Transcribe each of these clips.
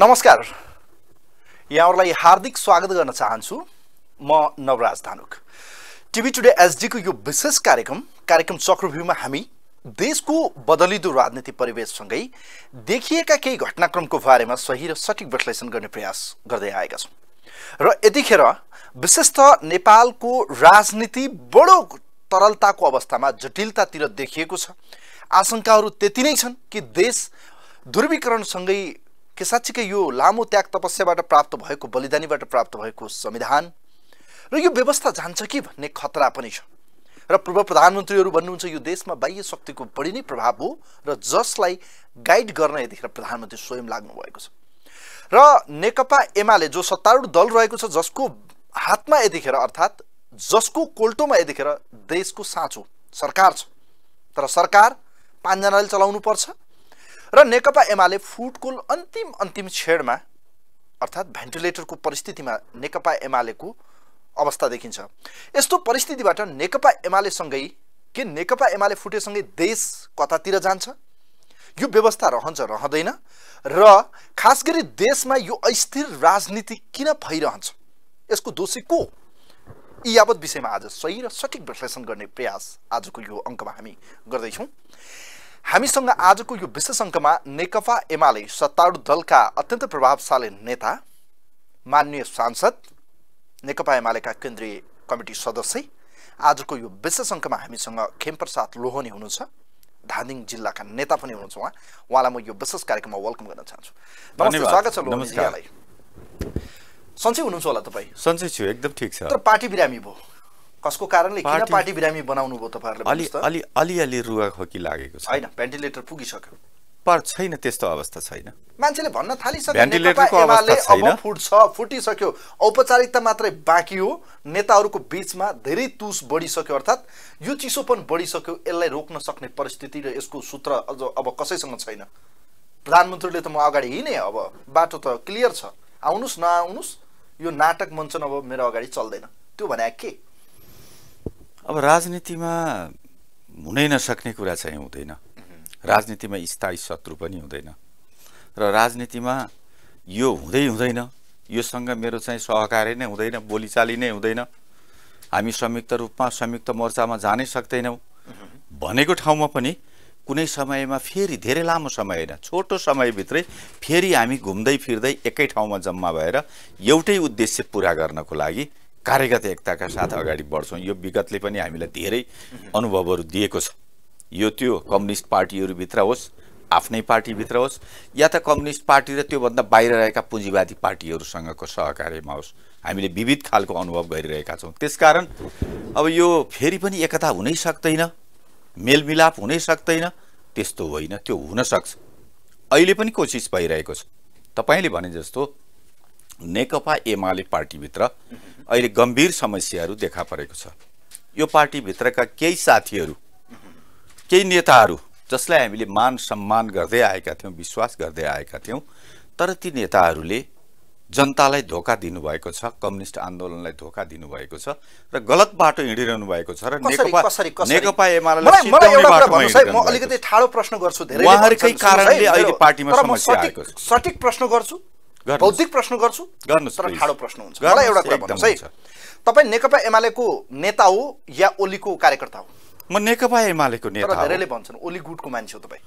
नमस्कार यहाँहरूलाई हार्दिक स्वागत गर्न चाहन्छु म नवराज धानुक टिभी टुडे एसडीको यो विशेष कार्यक्रम कार्यक्रम चक्रभ्यूमा हामी देशको बदलिदो राजनीति परिवेशसँगै देखिएका केही घटनाक्रमको बारेमा सही र सठिक विश्लेषण गर्ने प्रयास गर्दै आएका छौँ र यतिखेर विशेषतः नेपालको राजनीति बडो तरलताको अवस्थामा जटिलतातिर देखिएको छ आशङ्काहरू त्यति नै छन् कि देश ध्रुवीकरणसँगै के साँच्चीकै यो लामो त्याग तपस्याबाट प्राप्त भएको बलिदानीबाट प्राप्त भएको संविधान र यो व्यवस्था जान्छ कि भन्ने खतरा पनि छ र पूर्व प्रधानमन्त्रीहरू भन्नुहुन्छ यो देशमा बाह्य शक्तिको बढी नै प्रभाव हो र जसलाई गाइड गर्न यतिखेर प्रधानमन्त्री स्वयं लाग्नु भएको छ र नेकपा एमाले जो सत्तारूढ दल रहेको छ जसको हातमा यतिखेर अर्थात् जसको कोल्टोमा यतिखेर देशको साँचो सरकार छ तर सरकार पाँचजनाले चलाउनु पर्छ र नेकपा एमाले फुटकुल अन्तिम अन्तिम छेडमा अर्थात् भेन्टिलेटरको परिस्थितिमा नेकपा एमालेको अवस्था देखिन्छ यस्तो परिस्थितिबाट नेकपा एमालेसँगै के नेकपा एमाले फुटेसँगै देश कतातिर जान्छ यो व्यवस्था रहन्छ रहँदैन र खास गरी देशमा यो अस्थिर राजनीति किन भइरहन्छ यसको दोषी को यी यावत विषयमा आज सही र सठिक विश्लेषण गर्ने प्रयास आजको यो अङ्कमा हामी गर्दैछौँ हामीसँग आजको यो विशेष अङ्कमा नेकपा एमाले सत्तारूढ दलका अत्यन्त प्रभावशाली नेता मान्य सांसद नेकपा एमालेका केन्द्रीय कमिटी सदस्य आजको यो विशेष अङ्कमा हामीसँग खेमप्रसाद लोहनी हुनुहुन्छ धादिङ जिल्लाका नेता पनि हुनुहुन्छ उहाँ उहाँलाई म यो विशेष कार्यक्रममा वेलकम गर्न चाहन्छु स्वागत छ सन्चै हुनुहुन्छ होला तपाईँ सन्चै छु एकदम ठिक छ तर पार्टी बिरामी भयो कसको कारणले किन पार्टी बिरामी बनाउनु भयो तपाईँहरूले अलि अलि अलिअलि रुवा खोकी लागेको छ होइन भेन्टिलेटर पुगिसक्यो पर छैन त्यस्तो अवस्था छैन मान्छेले भन्न थालिसक्यो छ फुटिसक्यो औपचारिकता मात्रै बाँकी हो नेताहरूको बिचमा धेरै तुस बढिसक्यो अर्थात् यो चिसोपन बढिसक्यो यसलाई रोक्न सक्ने परिस्थिति र यसको सूत्र अझ अब कसैसँग छैन प्रधानमन्त्रीले त म अगाडि हिँडेँ अब बाटो त क्लियर छ आउनुहोस् नआउनुहोस् यो नाटक मञ्चन अब मेरो अगाडि चल्दैन त्यो भने के अब राजनीतिमा हुनै नसक्ने कुरा चाहिँ हुँदैन राजनीतिमा स्थायी शत्रु पनि हुँदैन र राजनीतिमा यो हुँदै हुँदैन योसँग मेरो चाहिँ सहकार्य नै हुँदैन बोलीचाली नै हुँदैन हामी संयुक्त रूपमा संयुक्त मोर्चामा जानै सक्दैनौँ भनेको ठाउँमा पनि कुनै समयमा फेरि धेरै लामो समय होइन छोटो समयभित्रै फेरि हामी घुम्दै फिर्दै एकै ठाउँमा जम्मा भएर एउटै उद्देश्य पुरा गर्नको लागि कार्यगत एकताका साथ अगाडि बढ्छौँ यो विगतले पनि हामीलाई धेरै अनुभवहरू दिएको छ यो त्यो कम्युनिस्ट पार्टीहरूभित्र होस् आफ्नै पार्टीभित्र होस् या त कम्युनिस्ट पार्टी र त्योभन्दा बाहिर रहेका पुँजीवादी पार्टीहरूसँगको सहकार्यमा होस् हामीले विविध खालको अनुभव गरिरहेका छौँ त्यसकारण अब यो फेरि पनि एकता हुनै सक्दैन मेलमिलाप हुनै सक्दैन त्यस्तो होइन त्यो हुनसक्छ अहिले पनि कोसिस भइरहेको छ तपाईँले भने जस्तो नेकपा एमाले पार्टीभित्र अहिले गम्भीर समस्याहरू देखा परेको छ यो पार्टीभित्रका केही साथीहरू केही नेताहरू जसलाई हामीले मान सम्मान गर्दै आएका थियौँ विश्वास गर्दै आएका थियौँ तर ती नेताहरूले जनतालाई धोका दिनुभएको छ कम्युनिस्ट आन्दोलनलाई धोका दिनुभएको छ र गलत बाटो हिँडिरहनु भएको छ र नेकपा एमाले सठिक प्रश्न गर्छु बौद्धिक प्रश्न गर्छु तर ठाडो प्रश्न हुन्छ मलाई एउटा कुरा भन्नुहोस् है तपाईँ नेकपा एमालेको नेता हो या ओलीको कार्यकर्ता हो म नेकपा एमालेको नेता धेरैले भन्छन् ओली गुटको मान्छे हो तपाईँ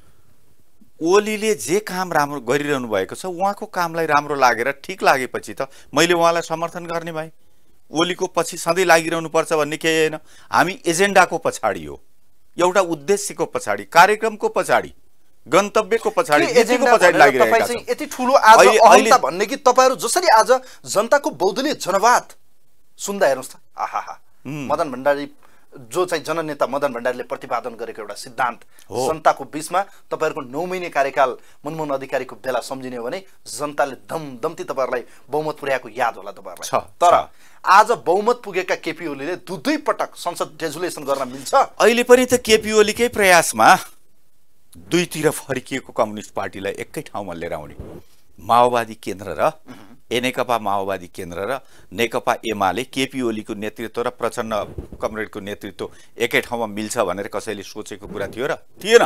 ओलीले जे काम राम्रो गरिरहनु भएको छ उहाँको कामलाई राम्रो लागेर ठिक लागेपछि त मैले उहाँलाई समर्थन गर्ने भएँ ओलीको पछि सधैँ पर्छ भन्ने केही होइन हामी एजेन्डाको पछाडि हो एउटा उद्देश्यको पछाडि कार्यक्रमको पछाडि गन्तव्यको पछाडि यति ठुलो आज अहिले भन्ने कि तपाईँहरू जसरी आज जनताको बौद्धले जनवाद सुन्दा हेर्नुहोस् त आहा मदन भण्डारी जो चाहिँ जननेता मदन भण्डारीले प्रतिपादन गरेको एउटा सिद्धान्त जनताको बिचमा तपाईँहरूको नौ महिने कार्यकाल मनमोहन अधिकारीको बेला सम्झिने हो भने जनताले दम दम्ती तपाईँहरूलाई बहुमत पुर्याएको याद होला तपाईँहरूलाई तर आज बहुमत पुगेका केपी ओलीले दुई दुई पटक संसद रेजुलेसन गर्न मिल्छ अहिले पनि त केपी ओलीकै प्रयासमा दुईतिर फर्किएको कम्युनिस्ट पार्टीलाई एकै ठाउँमा लिएर आउने माओवादी केन्द्र र एनेकपा माओवादी केन्द्र र नेकपा एमाले केपी ओलीको नेतृत्व र प्रचण्ड कमरेडको नेतृत्व एकै ठाउँमा मिल्छ भनेर कसैले सोचेको कुरा थियो र थिएन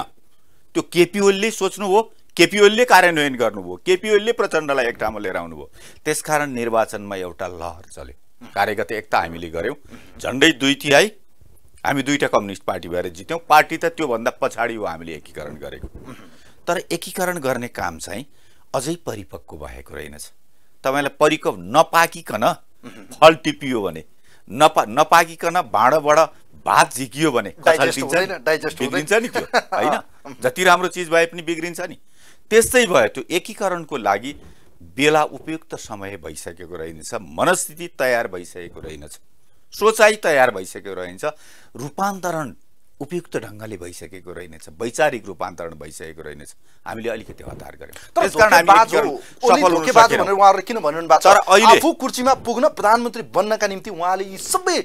त्यो केपी ओलीले सोच्नु हो केपी ओलीले कार्यान्वयन गर्नुभयो केपी ओलीले प्रचण्डलाई एक ठाउँमा लिएर आउनुभयो त्यसकारण निर्वाचनमा एउटा लहर चल्यो कार्यगत एकता हामीले गऱ्यौँ झन्डै दुई तिहाई हामी दुईवटा कम्युनिस्ट पार्टी भएर जित्यौँ पार्टी त त्योभन्दा पछाडि हो हामीले एकीकरण गरेको तर एकीकरण गर्ने काम चाहिँ अझै परिपक्व भएको रहेनछ तपाईँलाई परिपक्व नपाकिकन फल टिपियो भने नपा नपाकिकन भाँडोबाट भात झिकियो भने बिग्रिन्छ नि त्यो होइन जति राम्रो चिज भए पनि बिग्रिन्छ नि त्यस्तै भयो त्यो एकीकरणको लागि बेला उपयुक्त समय भइसकेको रहेनछ मनस्थिति तयार भइसकेको रहेनछ सोचाइ तयार भइसकेको रहन्छ रूपान्तरण उपयुक्त ढङ्गले भइसकेको रहेनछ वैचारिक रूपान्तरण भइसकेको रहेनछ हामीले अलिकति हतार गरे तर पुग्न प्रधानमन्त्री बन्नका निम्ति उहाँले यी सबै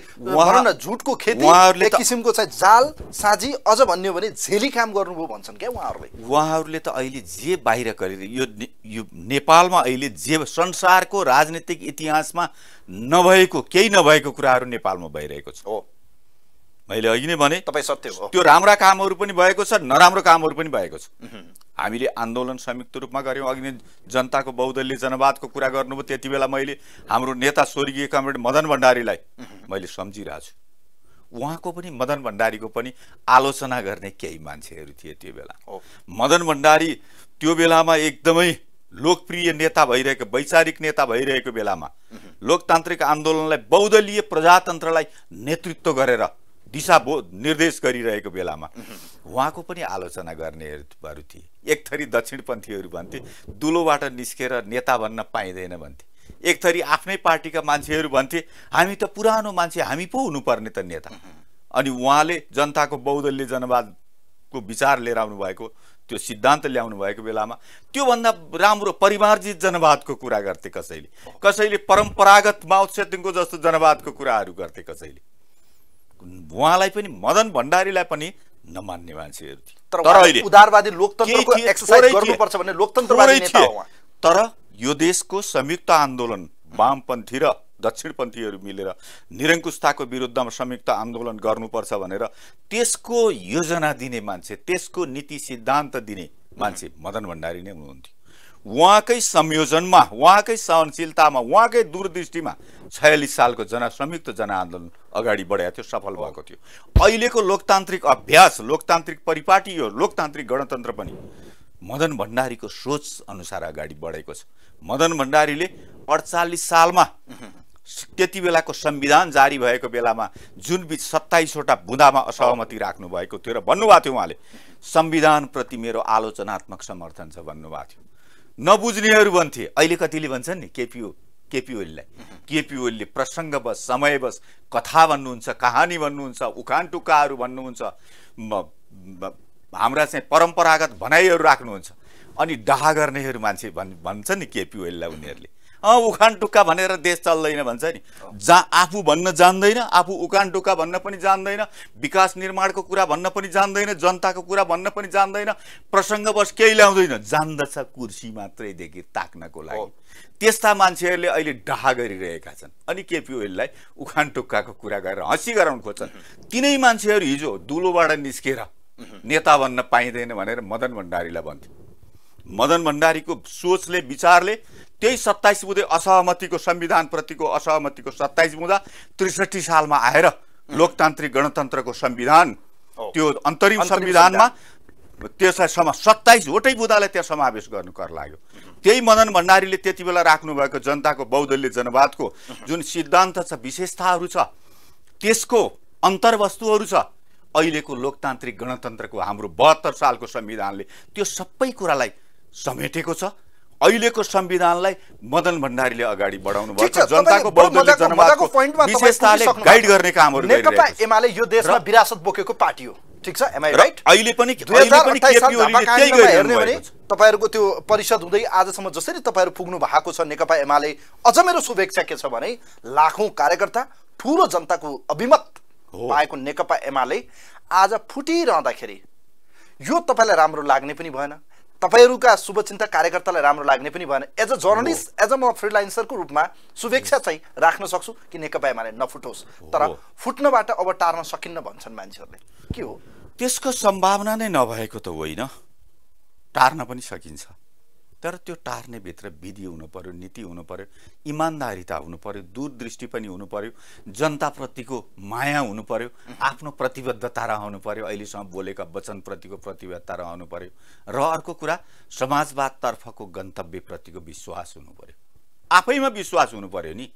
झुटको खेती किसिमको चाहिँ जाल साझी अझ भन्यो भने झेली काम गर्नुभयो भन्छन् क्या उहाँहरूले उहाँहरूले त अहिले जे बाहिर गरेर यो यो नेपालमा अहिले जे संसारको राजनीतिक इतिहासमा नभएको केही नभएको कुराहरू नेपालमा भइरहेको छ मैले अघि नै भने तपाईँ सत्य हो त्यो राम्रा कामहरू पनि भएको छ नराम्रो कामहरू पनि भएको छ हामीले आन्दोलन संयुक्त रूपमा गऱ्यौँ अघि नै जनताको बहुदलीय जनवादको कुरा गर्नुभयो त्यति बेला मैले हाम्रो नेता स्वर्गीय कमरेड मदन भण्डारीलाई मैले सम्झिरहेको छु उहाँको पनि मदन भण्डारीको पनि आलोचना गर्ने केही मान्छेहरू थिए त्यो बेला मदन भण्डारी त्यो बेलामा एकदमै लोकप्रिय नेता भइरहेको वैचारिक नेता भइरहेको बेलामा लोकतान्त्रिक आन्दोलनलाई बहुदलीय प्रजातन्त्रलाई नेतृत्व गरेर दिशा निर्देश गरिरहेको बेलामा उहाँको पनि आलोचना गर्नेहरू थिए एक थरी दक्षिणपन्थीहरू भन्थे दुलोबाट निस्केर नेता भन्न पाइँदैन भन्थे एक थरी आफ्नै पार्टीका मान्छेहरू भन्थे हामी त पुरानो मान्छे हामी पो हुनुपर्ने त नेता अनि उहाँले जनताको बहुदलीय जनवादको विचार लिएर आउनुभएको त्यो सिद्धान्त ल्याउनु भएको बेलामा त्योभन्दा राम्रो परिमार्जित जनवादको कुरा गर्थे कसैले कसैले परम्परागत माओत्सेतुङको जस्तो जनवादको कुराहरू गर्थे कसैले उहाँलाई पनि मदन भण्डारीलाई पनि नमान्ने मान्छेहरू थिए तर उदारवादी लोकतन्त्रको तर यो देशको संयुक्त आन्दोलन वामपन्थी र दक्षिणपन्थीहरू मिलेर निरङ्कुशताको विरुद्धमा संयुक्त आन्दोलन गर्नुपर्छ भनेर त्यसको योजना दिने मान्छे त्यसको नीति सिद्धान्त दिने मान्छे मदन भण्डारी नै हुनुहुन्थ्यो उहाँकै संयोजनमा उहाँकै सहनशीलतामा उहाँकै दूरदृष्टिमा छयालिस सालको जना संयुक्त जनआन्दोलन अगाडि बढाएको थियो सफल भएको थियो अहिलेको लोकतान्त्रिक अभ्यास लोकतान्त्रिक परिपाटी यो लोकतान्त्रिक गणतन्त्र पनि मदन भण्डारीको सोच अनुसार अगाडि बढेको छ मदन भण्डारीले अडचालिस सालमा त्यति बेलाको संविधान जारी भएको बेलामा जुन बिच सत्ताइसवटा बुँदामा असहमति राख्नुभएको थियो र भन्नुभएको थियो उहाँले संविधानप्रति मेरो आलोचनात्मक समर्थन छ भन्नुभएको थियो नबुझ्नेहरू भन्थे अहिले कतिले भन्छन् नि केपिओ केपिओलीलाई केपिओलीले प्रसङ्गवश समयवश कथा भन्नुहुन्छ कहानी भन्नुहुन्छ उखान टुक्काहरू भन्नुहुन्छ हाम्रा चाहिँ परम्परागत भनाइहरू राख्नुहुन्छ अनि डहा गर्नेहरू मान्छे भन् भन्छन् नि केपी ओलीलाई उनीहरूले अँ उखान टुक्का भनेर देश चल्दैन भन्छ नि जा आफू भन्न जान्दैन आफू उखान टुक्का भन्न पनि जान्दैन विकास निर्माणको कुरा भन्न पनि जान्दैन जनताको कुरा भन्न पनि जान्दैन प्रसङ्गवश केही ल्याउँदैन जान्दछ कुर्सी मात्रैदेखि ताक्नको लागि त्यस्ता मान्छेहरूले अहिले डहा गरिरहेका छन् अनि केपिओलीलाई उखान टुक्काको कुरा गरेर हँसी गराउनु खोज्छन् तिनै मान्छेहरू हिजो दुलोबाट निस्केर नेता भन्न पाइँदैन भनेर मदन भण्डारीलाई भन्थ्यो मदन भण्डारीको सोचले विचारले त्यही सत्ताइस बुधे असहमतिको संविधानप्रतिको असहमतिको सत्ताइस बुँदा त्रिसठी सालमा आएर लोकतान्त्रिक गणतन्त्रको संविधान त्यो अन्तरिम संविधानमा त्यसलाई समा सत्ताइसवटै बुदालाई त्यहाँ समावेश गर्नु कर लाग्यो त्यही मदन भण्डारीले त्यति बेला राख्नुभएको जनताको बौद्धल्य जनवादको जुन सिद्धान्त छ विशेषताहरू छ त्यसको अन्तर्वस्तुहरू छ अहिलेको लोकतान्त्रिक गणतन्त्रको हाम्रो बहत्तर सालको संविधानले त्यो सबै कुरालाई समेटेको छ अहिलेको संविधानलाई मदन भण्डारीले अगाडि बढाउनु भएको जनताको बहुदलीय जनवादको विशेषताले गाइड गर्ने कामहरू नेकपा एमाले यो देशमा विरासत बोकेको पार्टी हो ठिक छ एमआई राइट अहिले पनि हेर्ने भने तपाईँहरूको त्यो परिषद हुँदै आजसम्म जसरी तपाईँहरू पुग्नु भएको छ नेकपा एमाले अझ मेरो शुभेच्छा के छ भने लाखौँ कार्यकर्ता ठुलो जनताको अभिमत पाएको नेकपा एमाले आज फुटिरहँदाखेरि यो तपाईँलाई राम्रो लाग्ने पनि भएन तपाईँहरूका शुभचिन्तक कार्यकर्तालाई राम्रो लाग्ने पनि भएन as a journalist as a म फ्रिलान्सरको रूपमा शुभेच्छा चाहिँ राख्न सक्छु कि नेकपा एमाले नफुटोस् तर फुट्नबाट अब टार्न सकिन्न भन्छन् मान्छेहरूले के हो त्यसको सम्भावना नै नभएको त होइन टार्न पनि सकिन्छ तर त्यो टार्नेभित्र विधि हुनु पऱ्यो नीति हुनु पऱ्यो इमान्दारिता हुनु पऱ्यो दूरदृष्टि पनि हुनु पऱ्यो जनताप्रतिको माया हुनु पऱ्यो आफ्नो प्रतिबद्धता रहनु पऱ्यो अहिलेसम्म बोलेका वचनप्रतिको प्रतिबद्धता रहनु पऱ्यो र अर्को कुरा समाजवादतर्फको गन्तव्यप्रतिको विश्वास हुनु पऱ्यो आफैमा विश्वास हुनु पऱ्यो नि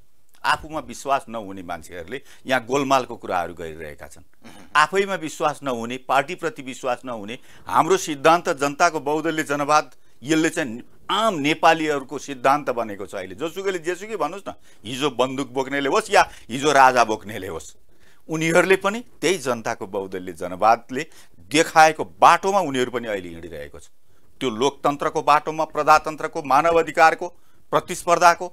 आफूमा विश्वास नहुने मान्छेहरूले यहाँ गोलमालको कुराहरू गरिरहेका छन् आफैमा विश्वास नहुने पार्टीप्रति विश्वास नहुने हाम्रो सिद्धान्त जनताको बौद्धले जनवाद यसले चाहिँ आम नेपालीहरूको सिद्धान्त बनेको छ अहिले जोसुकैले जेसुकै भन्नुहोस् न हिजो बन्दुक बोक्नेले होस् या हिजो राजा बोक्नेले होस् उनीहरूले पनि त्यही जनताको बहुदलीय जनवादले देखाएको बाटोमा उनीहरू पनि अहिले हिँडिरहेको छ त्यो लोकतन्त्रको बाटोमा प्रजातन्त्रको मानव अधिकारको प्रतिस्पर्धाको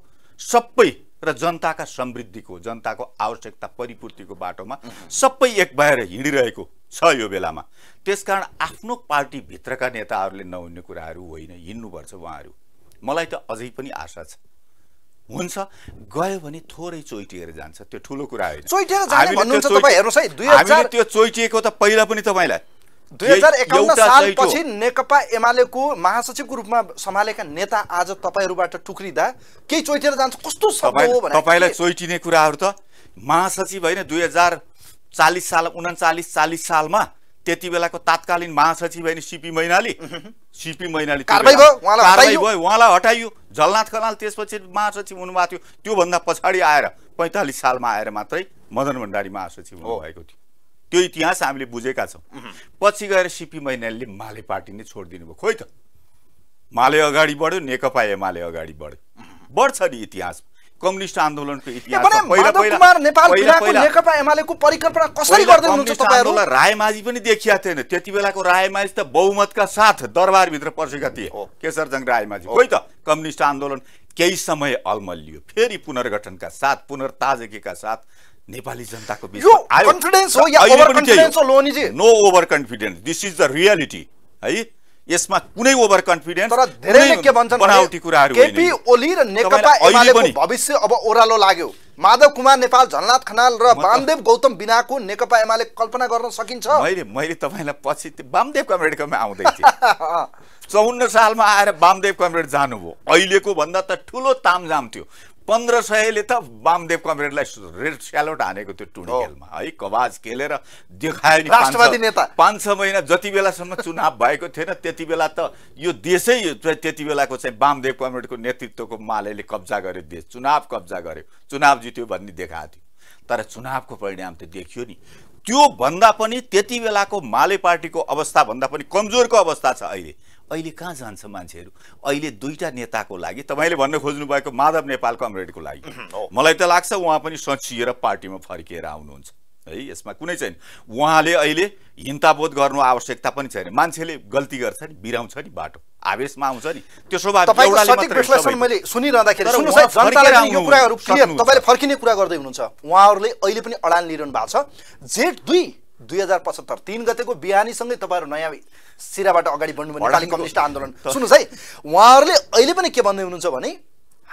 सबै र जनताका समृद्धिको जनताको आवश्यकता परिपूर्तिको बाटोमा सबै एक भएर हिँडिरहेको छ यो बेलामा त्यसकारण आफ्नो पार्टीभित्रका नेताहरूले नहुने कुराहरू होइन हिँड्नुपर्छ उहाँहरू मलाई त अझै पनि आशा छ हुन्छ गयो भने थोरै चोइटिएर जान्छ त्यो ठुलो कुरा होइन हामीले त्यो चोइटिएको त पहिला पनि तपाईँलाई सालपछि नेकपा एमालेको महासचिवको रूपमा सम्हालेका नेता आज तपाईँहरूबाट टुक्रिँदा केही चोइटिएर जान्छ कस्तो तपाईँलाई चोइटिने कुराहरू त महासचिव होइन दुई हजार चालिस साल उन्चालिस चालिस सालमा त्यति बेलाको तात्कालीन महासचिव होइन सिपी मैनाली सिपी मैनाली भयो उहाँलाई हटाइयो झलनाथ खनाल त्यसपछि महासचिव हुनुभएको थियो त्योभन्दा पछाडि आएर पैँतालिस सालमा आएर मात्रै मदन भण्डारी महासचिव हुनुभएको थियो त्यो इतिहास हामीले बुझेका छौँ पछि गएर सिपी मैनालीले माले पार्टी नै छोडिदिनु भयो खोइ त माले अगाडि बढ्यो नेकपा एमाले अगाडि बढ्यो बढ्छ नि इतिहास कम्युनिस्ट आन्दोलनको इतिहास रायमाझी पनि देखिया थिएन त्यति बेलाको रायमाझी त बहुमतका साथ दरबारभित्र पसेका थिए केशरजङ रायमाझी कोही त कम्युनिस्ट आन्दोलन केही समय अल्मलियो फेरि पुनर्गठनका साथ पुनर्ताजकीका साथ नेपाली जनताको कन्फिडेन्स हो या ओभर कन्फिडेन्स हो जी no over confidence this is the reality है यसमा कुनै ओभर कन्फिडेन्स तर धेरैले के भन्छन् बनावटी कुराहरू केपी ओली र नेकपा एमालेको भविष्य अब ओह्रालो लाग्यो माधव कुमार नेपाल झलनाथ खनाल र वामदेव गौतम बिनाको नेकपा एमाले कल्पना गर्न सकिन्छ मैले मैले तपाईँलाई पछि वामदेव कमरेडकोमा आउँदै थिएँ चौन्न सालमा आएर वामदेव कमरेड जानुभयो अहिलेको भन्दा त ठुलो तामझाम थियो पन्ध्र सयले त वामदेव कमरेडलाई रेड स्यालोट हानेको त्यो टुङ्गेलमा है कवाज खेलेर देखायो राष्ट्रवादी नेता पाँच छ महिना जति बेलासम्म चुनाव भएको थिएन त्यति बेला त यो देशै त्यति बेलाको चाहिँ वामदेव कमरेडको नेतृत्वको मालेले कब्जा गर्यो देश चुनाव कब्जा गर्यो चुनाव जित्यो भन्ने देखाएको थियो तर चुनावको परिणाम त देखियो नि त्योभन्दा पनि त्यति बेलाको माले पार्टीको अवस्थाभन्दा पनि कमजोरको अवस्था छ अहिले अहिले कहाँ जान्छ मान्छेहरू अहिले दुईवटा नेताको लागि तपाईँले भन्न भएको माधव नेपाल कमरेडको लागि मलाई त लाग्छ उहाँ पनि सचिएर पार्टीमा फर्किएर आउनुहुन्छ है यसमा कुनै छैन उहाँले अहिले हिन्ताबोध गर्नु आवश्यकता पनि छैन मान्छेले गल्ती गर्छ नि बिराउँछ नि बाटो आवेशमा आउँछ नि त्यो तपाईँले फर्किने कुरा गर्दै हुनुहुन्छ उहाँहरूले अहिले पनि अडान लिइरहनु भएको छ जेठ दुई दुई हजार पचहत्तर तिन गतेको बिहानीसँगै तपाईँहरू नयाँ सिराबाट अगाडि बढ्नु नेपाली कम्युनिस्ट आन्दोलन सुन्नुहोस् है उहाँहरूले अहिले पनि के भन्दै हुनुहुन्छ भने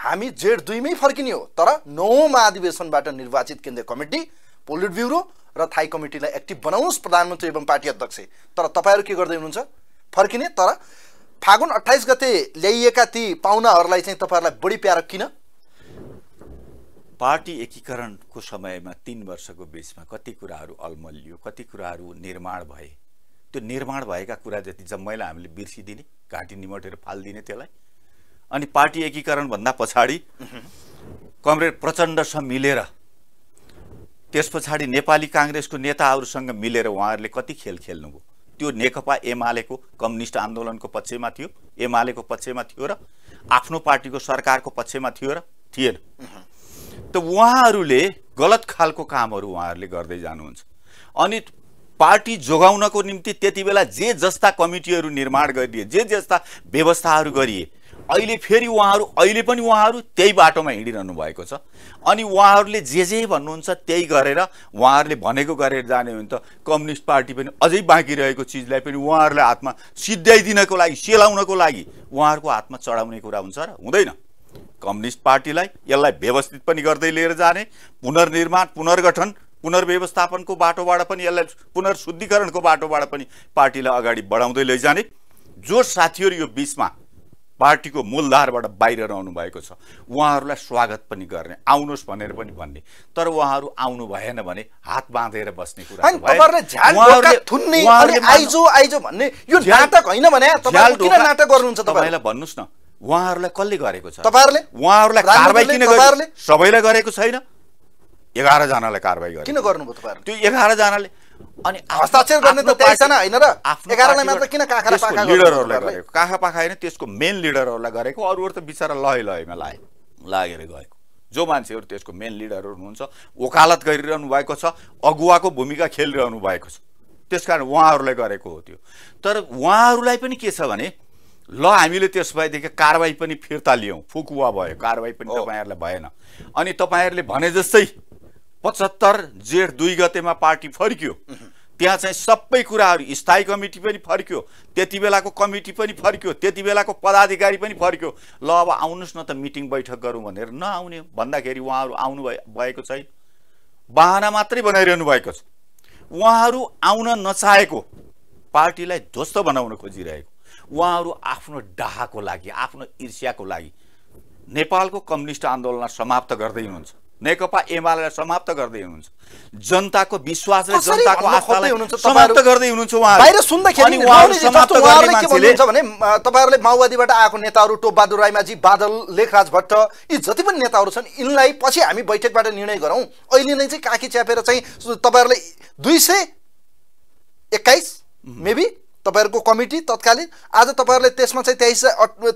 हामी जेठ दुईमै फर्किने हो तर नौ महाधिवेशनबाट निर्वाचित केन्द्रीय कमिटी पोलिट ब्युरो र थाई कमिटीलाई एक्टिभ बनाउनुहोस् प्रधानमन्त्री एवं पार्टी अध्यक्ष तर तपाईँहरू के गर्दै हुनुहुन्छ फर्किने तर फागुन अट्ठाइस गते ल्याइएका ती पाहुनाहरूलाई चाहिँ तपाईँहरूलाई बढी प्यारो किन पार्टी एकीकरणको समयमा तिन वर्षको बिचमा कति कुराहरू अल्मलियो कति कुराहरू निर्माण भए त्यो निर्माण भएका कुरा जति जम्मैलाई हामीले बिर्सिदिने घाँटी निमटेर फालिदिने त्यसलाई अनि पार्टी एकीकरणभन्दा पछाडि कमरेड प्रचण्डसँग मिलेर त्यस पछाडि नेपाली काङ्ग्रेसको नेताहरूसँग मिलेर उहाँहरूले कति खेल खेल्नुभयो त्यो नेकपा एमालेको कम्युनिस्ट आन्दोलनको पक्षमा थियो एमालेको पक्षमा थियो र आफ्नो पार्टीको सरकारको पक्षमा थियो र थिएन त उहाँहरूले गलत खालको कामहरू उहाँहरूले गर्दै जानुहुन्छ अनि पार्टी जोगाउनको निम्ति त्यति बेला जे जस्ता कमिटीहरू निर्माण गरिए जे जस्ता व्यवस्थाहरू गरिए अहिले फेरि उहाँहरू अहिले पनि उहाँहरू त्यही बाटोमा हिँडिरहनु भएको छ अनि उहाँहरूले जे जे भन्नुहुन्छ त्यही गरेर उहाँहरूले भनेको गरेर जाने हो भने त कम्युनिस्ट पार्टी पनि अझै बाँकी रहेको चिजलाई पनि उहाँहरूलाई हातमा सिद्ध्याइदिनको लागि सेलाउनको लागि उहाँहरूको हातमा चढाउने कुरा हुन्छ र हुँदैन कम्युनिस्ट पार्टीलाई यसलाई व्यवस्थित पनि गर्दै लिएर जाने पुनर्निर्माण पुनर्गठन पुनर्व्यवस्थापनको बाटोबाट पनि यसलाई पुनर्शुद्धिकरणको बाटोबाट पनि पार्टीलाई अगाडि बढाउँदै लैजाने जो साथीहरू यो बिचमा पार्टीको मूलधारबाट बाहिर रहनु भएको छ उहाँहरूलाई स्वागत पनि गर्ने आउनुहोस् भनेर पनि भन्ने तर उहाँहरू आउनु भएन भने हात बाँधेर बस्ने कुरा न उहाँहरूलाई कसले गरेको छ तपाईँहरूले उहाँहरूलाई कारवाही किन गर्नुहरूले सबैलाई गरेको छैन एघारजनालाई कारवाही गर्यो किन गर्नुभयो तपाईँहरू त्यो एघारजनाले अनि हस्ताक्षर गर्ने त होइन र एघारलाई मात्र किन काखा पाखा लिडरहरूलाई गरेको काखा पाखा होइन त्यसको मेन लिडरहरूलाई गरेको अरूहरू त बिचरा लय लयमा लागे लागेर गएको जो मान्छेहरू त्यसको मेन लिडरहरू हुनुहुन्छ वकालत गरिरहनु भएको छ अगुवाको भूमिका खेलिरहनु भएको छ त्यस कारण उहाँहरूलाई गरेको हो त्यो तर उहाँहरूलाई पनि के छ भने ल हामीले त्यस भएदेखि कारवाही पनि फिर्ता लियौँ फुकुवा भयो कारवाही पनि तपाईँहरूलाई भएन अनि तपाईँहरूले भने जस्तै पचहत्तर जेठ दुई गतेमा पार्टी फर्कियो त्यहाँ चाहिँ सबै कुराहरू स्थायी कमिटी पनि फर्क्यो त्यति बेलाको कमिटी पनि फर्क्यो त्यति बेलाको पदाधिकारी पनि फर्क्यो ल अब आउनुहोस् न त मिटिङ बैठक गरौँ भनेर नआउने भन्दाखेरि उहाँहरू आउनु भएको छैन बाहना मात्रै बनाइरहनु भएको छ उहाँहरू आउन नचाहेको पार्टीलाई ध्वस्त बनाउन खोजिरहेको उहाँहरू आफ्नो डाहाको लागि आफ्नो ईर्ष्याको लागि नेपालको कम्युनिस्ट आन्दोलन समाप्त गर्दै हुनुहुन्छ नेकपा एमाले समाप्त गर्दै हुनुहुन्छ जनताको विश्वास र जनताको आस्थालाई समाप्त गर्दै हुनुहुन्छ उहाँहरू बाहिर सुन्दाखेरि समाप्त गर्ने भने तपाईँहरूले माओवादीबाट आएको नेताहरू टोपबहादुर राईमाझी बादल लेखराज भट्ट यी जति पनि नेताहरू छन् यिनलाई पछि हामी बैठकबाट निर्णय गरौँ अहिले नै चाहिँ काखी च्यापेर चाहिँ तपाईँहरूले दुई सय एक्काइस मेबी तपाईँहरूको कमिटी तत्कालीन आज तपाईँहरूले त्यसमा चाहिँ तेइस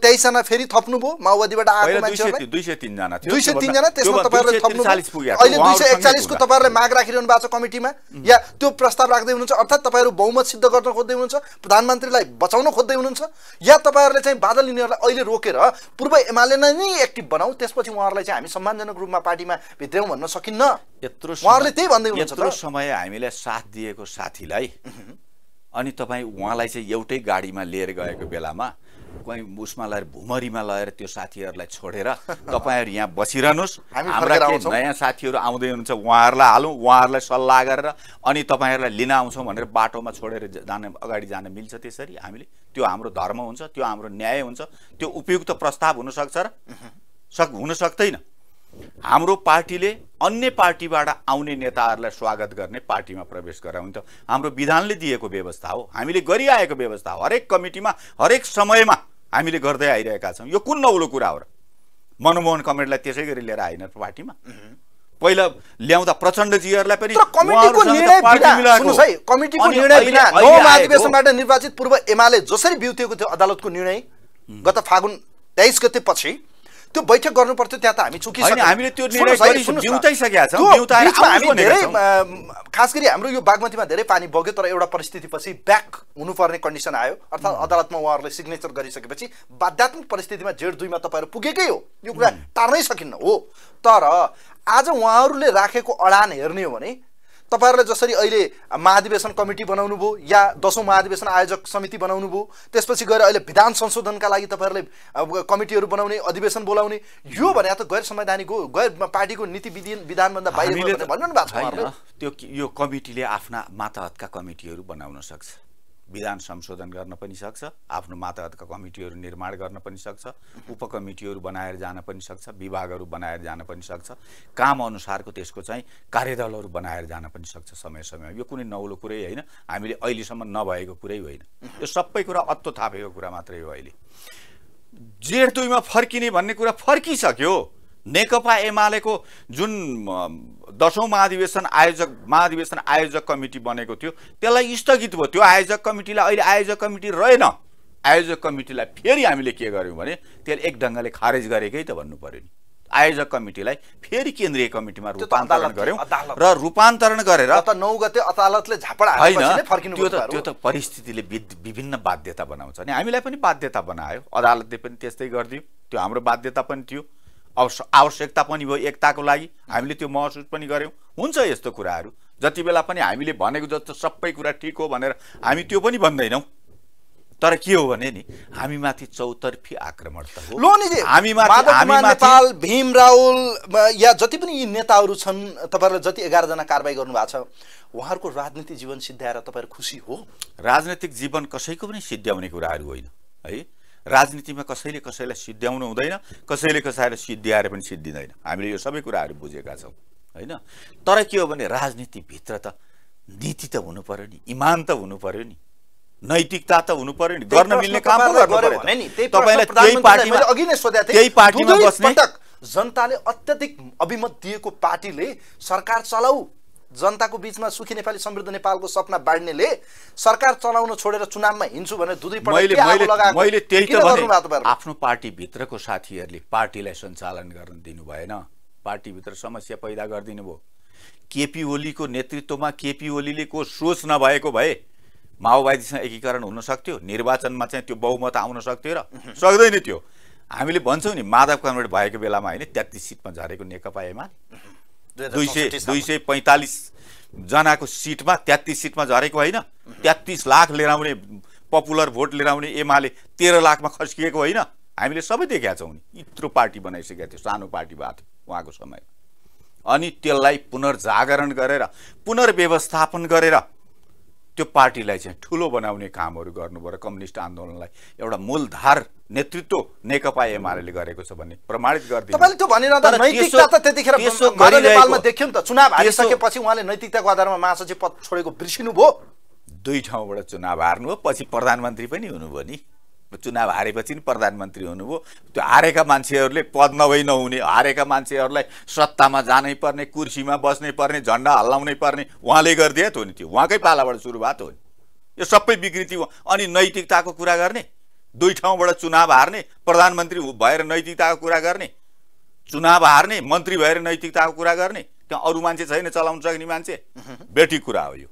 तेइसजना फेरि थप्नुभयो माओवादीबाट आएको दुई सय तिनजना त्यसमा तपाईँहरूले थप्नु अहिले दुई सय एकचालिसको तपाईँहरूले माग राखिरहनु भएको छ कमिटीमा या त्यो प्रस्ताव राख्दै हुनुहुन्छ अर्थात् तपाईँहरू बहुमत सिद्ध गर्न खोज्दै हुनुहुन्छ प्रधानमन्त्रीलाई बचाउन खोज्दै हुनुहुन्छ या तपाईँहरूले चाहिँ बादल लिनेहरूलाई अहिले रोकेर पूर्व एमाले नै एक्टिभ बनाऊ त्यसपछि उहाँहरूलाई चाहिँ हामी सम्मानजनक रूपमा पार्टीमा भित्र्यौँ भन्न सकिन्न यत्रो उहाँहरूले त्यही भन्दै हुनुहुन्छ समय हामीलाई साथ दिएको साथीलाई अनि तपाईँ उहाँलाई चाहिँ एउटै गाडीमा लिएर गएको बेलामा कोही उसमा लगाएर भुमरीमा लगाएर त्यो साथीहरूलाई छोडेर तपाईँहरू यहाँ बसिरहनुहोस् हाम्रा नयाँ साथीहरू आउँदै हुनुहुन्छ उहाँहरूलाई हालौँ उहाँहरूलाई सल्लाह गरेर अनि तपाईँहरूलाई लिन आउँछौँ भनेर बाटोमा छोडेर जान अगाडि जान मिल्छ त्यसरी हामीले त्यो हाम्रो धर्म हुन्छ त्यो हाम्रो न्याय हुन्छ त्यो उपयुक्त प्रस्ताव हुनसक्छ र सक हुन सक्दैन हाम्रो पार्टीले अन्य पार्टीबाट आउने नेताहरूलाई स्वागत गर्ने पार्टीमा प्रवेश गरेर हाम्रो विधानले दिएको व्यवस्था हो हामीले गरिआएको व्यवस्था हो हरेक कमिटीमा हरेक समयमा हामीले गर्दै आइरहेका छौँ यो कुन नौलो कुरा हो र मनमोहन कमिटीलाई त्यसै गरी लिएर आएन पार्टीमा पहिला ल्याउँदा प्रचण्डजीहरूलाई पनि निर्वाचित पूर्व एमाले जसरी बिउतेको थियो अदालतको निर्णय गत फागुन तेइस गते पछि त्यो बैठक गर्नुपर्थ्यो त्यहाँ त हामी चुकिसक्यौँ हामीले त्यो धेरै खास गरी हाम्रो यो बागमतीमा धेरै पानी बग्यो तर एउटा परिस्थितिपछि ब्याक हुनुपर्ने कन्डिसन आयो अर्थात् अदालतमा उहाँहरूले सिग्नेचर गरिसकेपछि बाध्यात्मक परिस्थितिमा जेठ दुईमा तपाईँहरू पुगेकै हो यो कुरा टार्नै सकिन्न हो तर आज उहाँहरूले राखेको अडान हेर्ने हो भने तपाईँहरूले जसरी अहिले महाधिवेशन कमिटी बनाउनु भयो या दसौँ महाधिवेशन आयोजक समिति बनाउनु भयो त्यसपछि गएर अहिले विधान संशोधनका लागि तपाईँहरूले कमिटीहरू बनाउने अधिवेशन बोलाउने यो भने त गैर संवैधानिक हो गैर पार्टीको नीति विधि विधानभन्दा बाहिर भन्नु भएको छ त्यो यो कमिटीले आफ्ना माताहतका कमिटीहरू बनाउन सक्छ विधान संशोधन गर्न पनि सक्छ आफ्नो मातहतका कमिटीहरू निर्माण गर्न पनि सक्छ उपकमिटीहरू बनाएर जान पनि सक्छ विभागहरू बनाएर जान पनि सक्छ काम अनुसारको त्यसको चाहिँ कार्यदलहरू बनाएर जान पनि सक्छ समय समयमा यो कुनै नौलो कुरै होइन हामीले अहिलेसम्म नभएको कुरै होइन यो सबै कुरा अत्तो थापेको कुरा मात्रै हो अहिले जेठ दुईमा फर्किने भन्ने कुरा फर्किसक्यो नेकपा एमालेको जुन दसौँ महाधिवेशन आयोजक महाधिवेशन आयोजक कमिटी बनेको थियो त्यसलाई स्थगित भयो त्यो आयोजक कमिटीलाई अहिले आयोजक कमिटी रहेन आयोजक कमिटीलाई फेरि हामीले के गर्यौँ भने त्यसले एक ढङ्गले खारेज गरेकै त भन्नु पऱ्यो नि आयोजक कमिटीलाई फेरि केन्द्रीय कमिटीमा रूपान्तरण गऱ्यौँ र रूपान्तरण गरेर त नौ गते अदालतले झापडा होइन त्यो त त्यो त परिस्थितिले विभिन्न बाध्यता बनाउँछ अनि हामीलाई पनि बाध्यता बनायो अदालतले पनि त्यस्तै गरिदियो त्यो हाम्रो बाध्यता पनि थियो अवश्य आवश्यकता पनि भयो एकताको लागि हामीले त्यो महसुस पनि गऱ्यौँ हुन्छ यस्तो कुराहरू जति बेला पनि हामीले भनेको जस्तो सबै कुरा ठिक हो भनेर हामी त्यो पनि भन्दैनौँ तर के हो भने नि हामी माथि चौतर्फी आक्रमण त हो नेपाल भीम रावल या जति पनि यी नेताहरू छन् तपाईँहरूले जति एघारजना कारवाही गर्नुभएको छ उहाँहरूको राजनीतिक जीवन सिद्ध्याएर तपाईँहरू खुसी हो राजनैतिक जीवन कसैको पनि सिद्ध्याउने कुराहरू होइन है राजनीतिमा कसैले कसैलाई सिद्ध्याउनु हुँदैन कसैले कसैलाई सिद्ध्याएर पनि सिद्धिँदैन हामीले यो सबै कुराहरू बुझेका छौँ होइन तर के हो भने राजनीतिभित्र त नीति त हुनु पऱ्यो नि इमान त हुनु पऱ्यो नि नैतिकता त हुनु पऱ्यो नि गर्न मिल्ने काम जनताले अत्यधिक अभिमत दिएको पार्टीले सरकार चलाऊ जनताको बिचमा सुखी नेपाली समृद्ध नेपालको सपना बाँड्नेले सरकार चलाउन छोडेर चुनावमा हिँड्छु भनेर दुधै मैले त्यही त आफ्नो पार्टीभित्रको साथीहरूले पार्टीलाई सञ्चालन गर्न दिनु भएन पार्टीभित्र समस्या पैदा गरिदिनु भयो केपी ओलीको नेतृत्वमा केपी ओलीले को सोच नभएको भए माओवादीसँग एकीकरण हुन सक्थ्यो निर्वाचनमा चाहिँ त्यो बहुमत आउन सक्थ्यो र सक्दैन त्यो हामीले भन्छौँ नि माधव कन्भर्ट भएको बेलामा होइन तेत्तिस सिटमा झरेको नेकपा एमाले दुई सय दुई सय पैँतालिसजनाको सिटमा तेत्तिस सिटमा झरेको होइन तेत्तिस लाख लिएर आउने पपुलर भोट लिएर आउने एमाले तेह्र लाखमा खस्किएको होइन हामीले सबै देखेका छौँ नि यत्रो पार्टी बनाइसकेका थियो सानो पार्टी भएको थियो उहाँको समय अनि त्यसलाई पुनर्जागरण गरेर पुनर्व्यवस्थापन गरेर त्यो पार्टीलाई चाहिँ ठुलो बनाउने कामहरू गर्नुभयो कम्युनिस्ट आन्दोलनलाई एउटा मूलधार नेतृत्व नेकपा एमाले गरेको छ भन्ने प्रमाणित गरिदिनु त्यो नैतिकता त त्यतिखेर नेपालमा देख्यौँ त चुनाव हारिसकेपछि उहाँले नैतिकताको आधारमा महासचिव पद छोडेको भयो दुई ठाउँबाट चुनाव हार्नुभयो पछि प्रधानमन्त्री पनि हुनुभयो नि चुनाव हारेपछि नि प्रधानमन्त्री हुनुभयो त्यो हारेका मान्छेहरूले पद नभई नहुने हारेका मान्छेहरूलाई सत्तामा जानै पर्ने कुर्सीमा बस्नै पर्ने झन्डा हल्लाउनै पर्ने उहाँले गरिदिए त हो नि त्यो उहाँकै पालाबाट सुरुवात हो नि यो सबै विकृति अनि नैतिकताको कुरा गर्ने दुई ठाउँबाट चुनाव हार्ने प्रधानमन्त्री भएर नैतिकताको कुरा गर्ने चुनाव हार्ने मन्त्री भएर नैतिकताको कुरा गर्ने त्यहाँ अरू मान्छे छैन चलाउन सक्ने मान्छे बेटी कुरा हो यो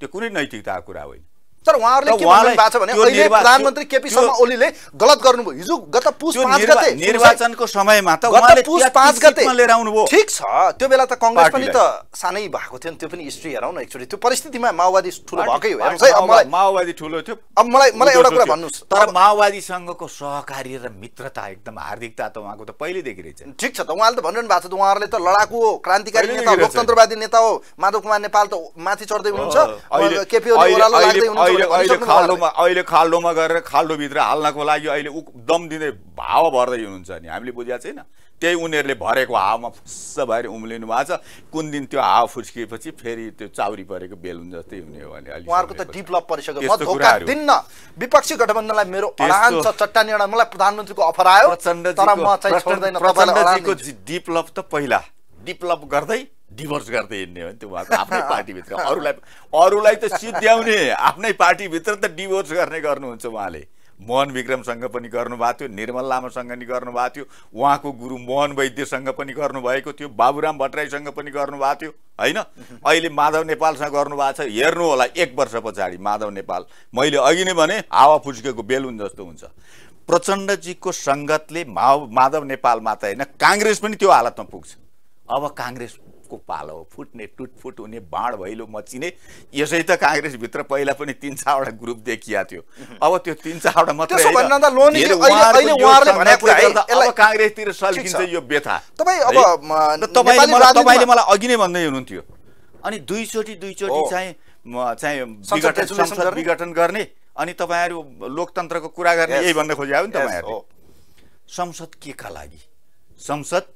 त्यो कुनै नैतिकताको कुरा होइन तर उहाँहरूले के भन्नु भएको छ भने अहिले प्रधानमन्त्री केपी शर्मा ओलीले गलत गर्नुभयो हिजो गत पुस 5 गते निर्वाचनको समयमा त उहाँले पुस 5 गते लिएर आउनुभयो ठीक छ त्यो बेला त कांग्रेस पनि त सानै भएको थियो नि त्यो पनि हिस्ट्री हेरौँ न एकचोटि त्यो परिस्थितिमा माओवादी ठुलो भएकै हो हेर्नुहोस् है अब मलाई माओवादी ठुलो थियो अब मलाई मलाई एउटा कुरा भन्नुहोस् तर माओवादीसँगको सहकारी र मित्रता एकदम हार्दिकता त उहाँको त पहिल्यैदेखि रहेछ ठिक छ त उहाँले त भनिरहनु भएको छ त उहाँहरूले त लडाकु क्रान्तिकारी नेता लोकतन्त्रवादी नेता हो माधव कुमार नेपाल त माथि चढ्दै हुनुहुन्छ केपी ओली ओह्रालो लाग्दै हुनुहुन्छ अहिले अहिले खाल्डोमा अहिले खाल्डोमा गएर खाल्डोभित्र हाल्नको लागि अहिले उ दम दिँदै भाव भर्दै हुनुहुन्छ नि हामीले बुझाएको छैन त्यही उनीहरूले भरेको हावामा फुस्स भएर उम्लिनु भएको छ कुन दिन त्यो हावा फुस्किएपछि फेरि त्यो चाउरी परेको बेलुन जस्तै हुने हो भने उहाँहरूको त डिप्लप परिसक्यो म धोका दिन्न विपक्षी गठबन्धनलाई मेरो अडान छ चट्टानी एउटा मलाई प्रधानमन्त्रीको अफर आयो तर म चाहिँ छोड्दैन डिप्लप त पहिला डिप्लप गर्दै डिभोर्स गर्दै हिँड्ने हो नि त्यो उहाँको आफ्नै पार्टीभित्र अरूलाई अरूलाई त सिद्ध्याउने आफ्नै पार्टीभित्र त डिभोर्स गर्ने गर्नुहुन्छ उहाँले मोहन विक्रमसँग पनि गर्नुभएको थियो निर्मल लामासँग नि गर्नुभएको थियो उहाँको गुरु मोहन वैद्यसँग पनि गर्नुभएको थियो बाबुराम भट्टराईसँग पनि गर्नुभएको थियो होइन अहिले माधव नेपालसँग गर्नुभएको छ हेर्नु होला एक वर्ष पछाडि माधव नेपाल मैले अघि नै भने हावा फुस्केको बेलुन जस्तो हुन्छ प्रचण्डजीको सङ्गतले माव माधव नेपाल मात्र होइन काङ्ग्रेस पनि त्यो हालतमा पुग्छ अब काङ्ग्रेस टुटफुटको पालो हो फुट्ने टुटफुट हुने बाँड भैलो मचिने यसै त काङ्ग्रेसभित्र पहिला पनि तिन चारवटा ग्रुप देखिया थियो अब त्यो तिन चारवटा मात्रै काङ्ग्रेसतिर सल्किन्छ यो व्यथा तपाईँ अब तपाईँले मलाई अघि नै भन्दै हुनुहुन्थ्यो अनि दुईचोटि दुईचोटि चाहिँ चाहिँ विघटन विघटन गर्ने अनि तपाईँहरू लोकतन्त्रको कुरा गर्ने यही भन्न खोजे हो नि तपाईँहरू संसद के का लागि संसद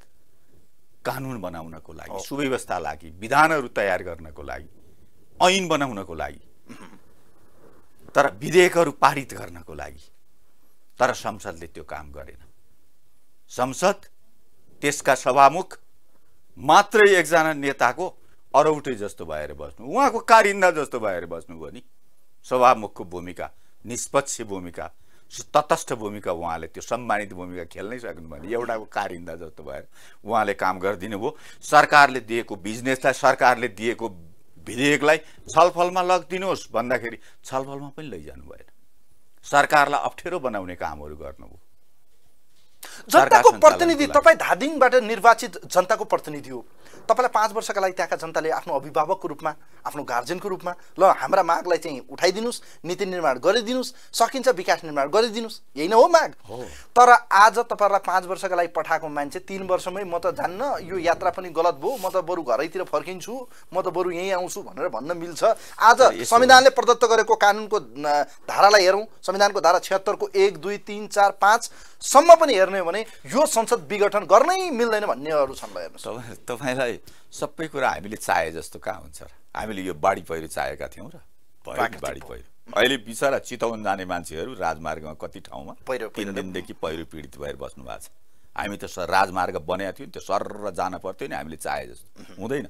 कानुन बनाउनको लागि सुव्यवस्था लागि विधानहरू तयार गर्नको लागि ऐन बनाउनको लागि तर विधेयकहरू पारित गर्नको लागि तर संसदले त्यो काम गरेन संसद त्यसका सभामुख मात्रै एकजना नेताको अरौटे जस्तो भएर बस्नु उहाँको कारिन्दा जस्तो भएर बस्नुभयो नि सभामुखको भूमिका निष्पक्ष भूमिका तटस्थ भूमिका उहाँले त्यो सम्मानित भूमिका खेल्नै सक्नु भने एउटा कारिन्दा जस्तो भएर उहाँले काम गरिदिनु भयो सरकारले दिएको बिजनेसलाई सरकारले दिएको विधेयकलाई छलफलमा लगिदिनुहोस् भन्दाखेरि छलफलमा पनि लैजानु भएन सरकारलाई अप्ठ्यारो बनाउने कामहरू गर्नुभयो जनताको प्रतिनिधि तपाईँ धादिङबाट निर्वाचित जनताको प्रतिनिधि हो तपाईँलाई पाँच वर्षका लागि त्यहाँका जनताले आफ्नो अभिभावकको रूपमा आफ्नो गार्जेनको रूपमा ल हाम्रा मागलाई चाहिँ उठाइदिनुहोस् नीति निर्माण गरिदिनुहोस् सकिन्छ विकास निर्माण गरिदिनुहोस् यही नै हो माग तर आज तपाईँहरूलाई पाँच वर्षका लागि पठाएको मान्छे तिन वर्षमै म त जान्न यो यात्रा पनि गलत भयो म त बरु घरैतिर फर्किन्छु म त बरु यहीँ आउँछु भनेर भन्न मिल्छ आज संविधानले प्रदत्त गरेको कानुनको धारालाई हेरौँ संविधानको धारा छिहत्तरको एक दुई तिन चार पाँचसम्म पनि हेर्ने हो भने यो संसद विघटन गर्नै मिल्दैन भन्नेहरू छन् हेर्नुहोस् तपाईँलाई चाहिँ सबै कुरा हामीले चाहे जस्तो कहाँ हुन्छ र हामीले यो बाढी पहिरो चाहेका थियौँ र बाढी पहिरो अहिले बिचरा चितवन जाने मान्छेहरू राजमार्गमा कति ठाउँमा पहिरो तिन दिनदेखि पहिरो पीडित भएर बस्नु भएको छ हामी त राजमार्ग बनाएको थियौँ त्यो सर जान पर्थ्यो नि हामीले चाहे जस्तो हुँदैन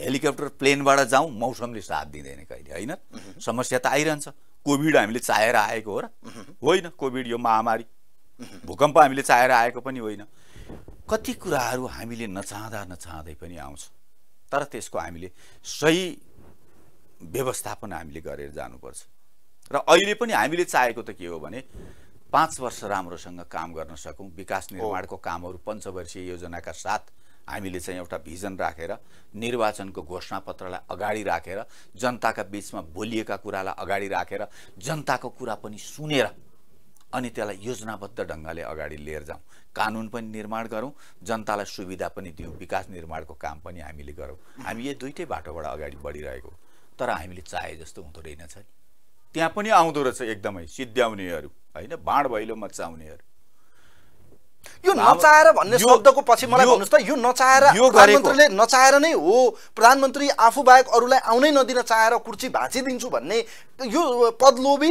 हेलिकप्टर प्लेनबाट जाउँ मौसमले साथ दिँदैन कहिले होइन समस्या त आइरहन्छ कोभिड हामीले चाहेर आएको हो र होइन कोभिड यो महामारी भूकम्प हामीले चाहेर आएको पनि होइन कति कुराहरू हामीले नचाहँदा नचाहँदै पनि आउँछ तर त्यसको हामीले सही व्यवस्थापन हामीले गरेर जानुपर्छ र अहिले पनि हामीले चाहेको त के हो भने पाँच वर्ष राम्रोसँग काम गर्न सकौँ विकास निर्माणको कामहरू पञ्चवर्षीय योजनाका साथ हामीले चाहिँ एउटा भिजन राखेर निर्वाचनको घोषणापत्रलाई अगाडि राखेर जनताका बिचमा बोलिएका कुरालाई अगाडि राखेर जनताको कुरा पनि सुनेर अनि त्यसलाई योजनाबद्ध ढङ्गले अगाडि लिएर जाउँ कानुन पनि निर्माण गरौँ जनतालाई सुविधा पनि दिउँ विकास निर्माणको काम पनि हामीले गरौँ हामी यो दुइटै बाटोबाट अगाडि बढिरहेको तर हामीले चाहे जस्तो हुँदो रहेनछ नि त्यहाँ पनि आउँदो रहेछ एकदमै सिद्ध्याउनेहरू होइन बाँड भैलो मचाउनेहरू यो नचाहेर भन्ने शब्दको पछि मलाई भन्नुहोस् त यो नचाहेर प्रधानमन्त्रीले नचाहेर नै हो प्रधानमन्त्री आफू बाहेक अरूलाई आउनै नदिन चाहेर कुर्सी भाँचिदिन्छु भन्ने यो पदलोभी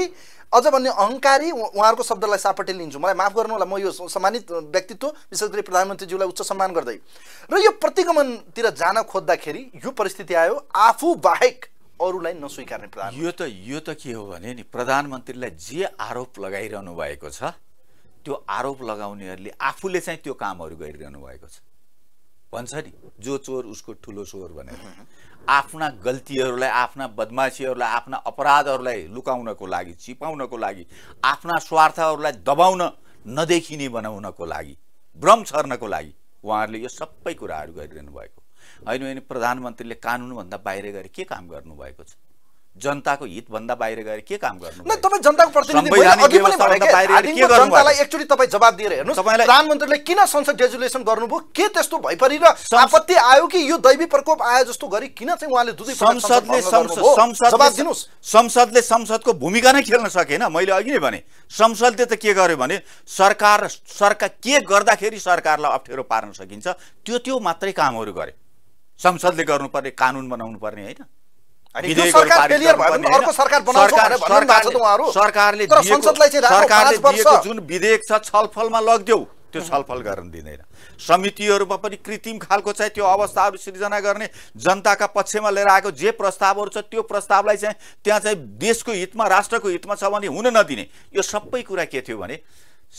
अझ भन्ने अहङ्कारी उहाँहरूको शब्दलाई सापट्टि लिन्छु मलाई माफ गर्नु होला म यो सम्मानित व्यक्तित्व विशेष गरी प्रधानमन्त्रीज्यूलाई उच्च सम्मान गर्दै र यो प्रतिगमनतिर जान खोज्दाखेरि यो परिस्थिति आयो आफू बाहेक अरूलाई नस्वीकार्ने प्रधान यो त यो त के हो भने नि प्रधानमन्त्रीलाई जे आरोप लगाइरहनु भएको छ त्यो आरोप लगाउनेहरूले आफूले चाहिँ त्यो कामहरू गरिरहनु भएको छ भन्छ नि जो चोर उसको ठुलो चोर भनेर आफ्ना गल्तीहरूलाई आफ्ना बदमासीहरूलाई आफ्ना अपराधहरूलाई लुकाउनको लागि चिपाउनको लागि आफ्ना स्वार्थहरूलाई दबाउन नदेखिने बनाउनको लागि भ्रम छर्नको लागि उहाँहरूले यो सबै कुराहरू गरिरहनु भएको होइन होइन प्रधानमन्त्रीले कानुनभन्दा बाहिर गएर के काम गर्नुभएको छ जनताको हितभन्दा बाहिर गएर के काम गर्नु नै तपाईँ जनताको प्रतिनिधि जनतालाई एकचोटि तपाईँ जवाब दिएर हेर्नुहोस् प्रधानमन्त्रीले किन संसद रेजुलेसन गर्नुभयो के त्यस्तो भइपरि र आपत्ति आयो कि यो दैवी प्रकोप आयो जस्तो गरी किन चाहिँ उहाँले संसदले संसद संसदले संसदको भूमिका नै खेल्न सकेन मैले अघि नै भने संसदले त के गर्यो भने सरकार सरकार के गर्दाखेरि सरकारलाई अप्ठ्यारो पार्न सकिन्छ त्यो त्यो मात्रै कामहरू गरे संसदले गर्नुपर्ने कानुन बनाउनु पर्ने होइन जुन विधेयक छलफलमा लगिदेऊ त्यो छलफल गर्न दिँदैन समितिहरूमा पनि कृत्रिम खालको चाहिँ त्यो अवस्थाहरू सिर्जना गर्ने जनताका पक्षमा लिएर आएको जे प्रस्तावहरू छ त्यो प्रस्तावलाई चाहिँ त्यहाँ चाहिँ देशको हितमा राष्ट्रको हितमा छ भने हुन नदिने यो सबै कुरा के थियो भने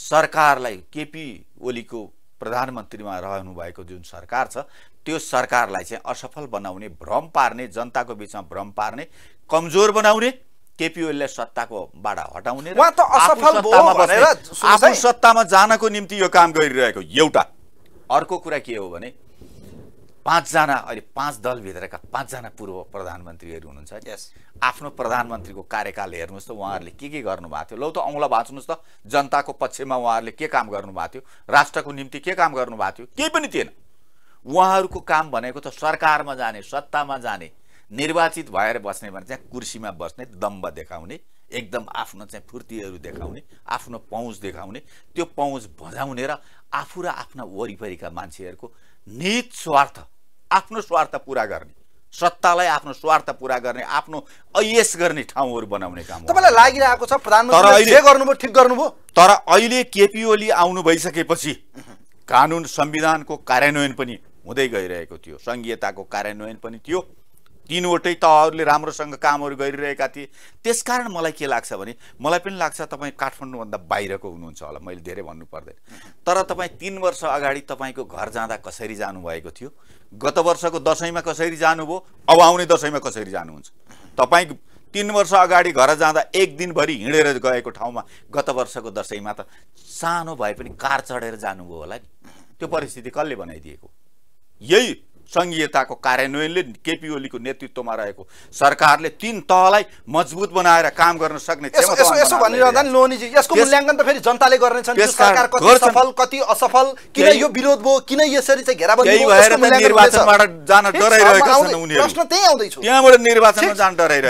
सरकारलाई केपी ओलीको प्रधानमन्त्रीमा रहनु भएको जुन सरकार छ त्यो सरकारलाई चाहिँ असफल बनाउने भ्रम पार्ने जनताको बिचमा भ्रम पार्ने कमजोर बनाउने सत्ताको सत्ताकोबाट हटाउने आफ्नो सत्तामा जानको निम्ति यो काम गरिरहेको एउटा अर्को कुरा के हो भने पाँचजना अहिले पाँच दलभित्रका पाँचजना पूर्व प्रधानमन्त्रीहरू हुनुहुन्छ यस आफ्नो प्रधानमन्त्रीको कार्यकाल हेर्नुहोस् त उहाँहरूले के के गर्नुभएको थियो लौ त औँला भाँच्नुहोस् त जनताको पक्षमा उहाँहरूले के काम गर्नुभएको थियो राष्ट्रको निम्ति के काम गर्नुभएको थियो केही पनि थिएन उहाँहरूको काम भनेको त सरकारमा जाने सत्तामा जाने निर्वाचित भएर बस्ने भने चाहिँ कुर्सीमा बस्ने दम्ब देखाउने एकदम आफ्नो चाहिँ फुर्तीहरू देखाउने आफ्नो पहुँच देखाउने त्यो पहुँच भजाउने र आफू र आफ्ना वरिपरिका मान्छेहरूको निहित स्वार्थ आफ्नो स्वार्थ पुरा गर्ने सत्तालाई आफ्नो स्वार्थ पुरा गर्ने आफ्नो ऐएस गर्ने ठाउँहरू बनाउने काम तपाईँलाई लागिरहेको छ प्रधानमन्त्री गर्नुभयो ठिक गर्नुभयो तर अहिले केपी ओली आउनु भइसकेपछि कानुन संविधानको कार्यान्वयन पनि हुँदै गइरहेको थियो सङ्घीयताको कार्यान्वयन पनि थियो तिनवटै तहहरूले राम्रोसँग कामहरू गरिरहेका थिए त्यसकारण मलाई के लाग्छ भने मलाई पनि लाग्छ तपाईँ काठमाडौँभन्दा बाहिरको हुनुहुन्छ होला मैले धेरै भन्नु पर्दैन तर तपाईँ तिन वर्ष अगाडि तपाईँको घर जाँदा कसरी जानुभएको थियो गत वर्षको दसैँमा कसरी जानुभयो अब आउने दसैँमा कसरी जानुहुन्छ तपाईँ तिन वर्ष अगाडि घर जाँदा एक दिनभरि हिँडेर गएको ठाउँमा गत वर्षको दसैँमा त सानो भए पनि कार चढेर जानुभयो होला नि त्यो परिस्थिति कसले बनाइदिएको यही सङ्घीयताको कार्यान्वयनले केपी ओलीको नेतृत्वमा रहेको सरकारले तिन तहलाई मजबुत बनाएर काम गर्न सक्ने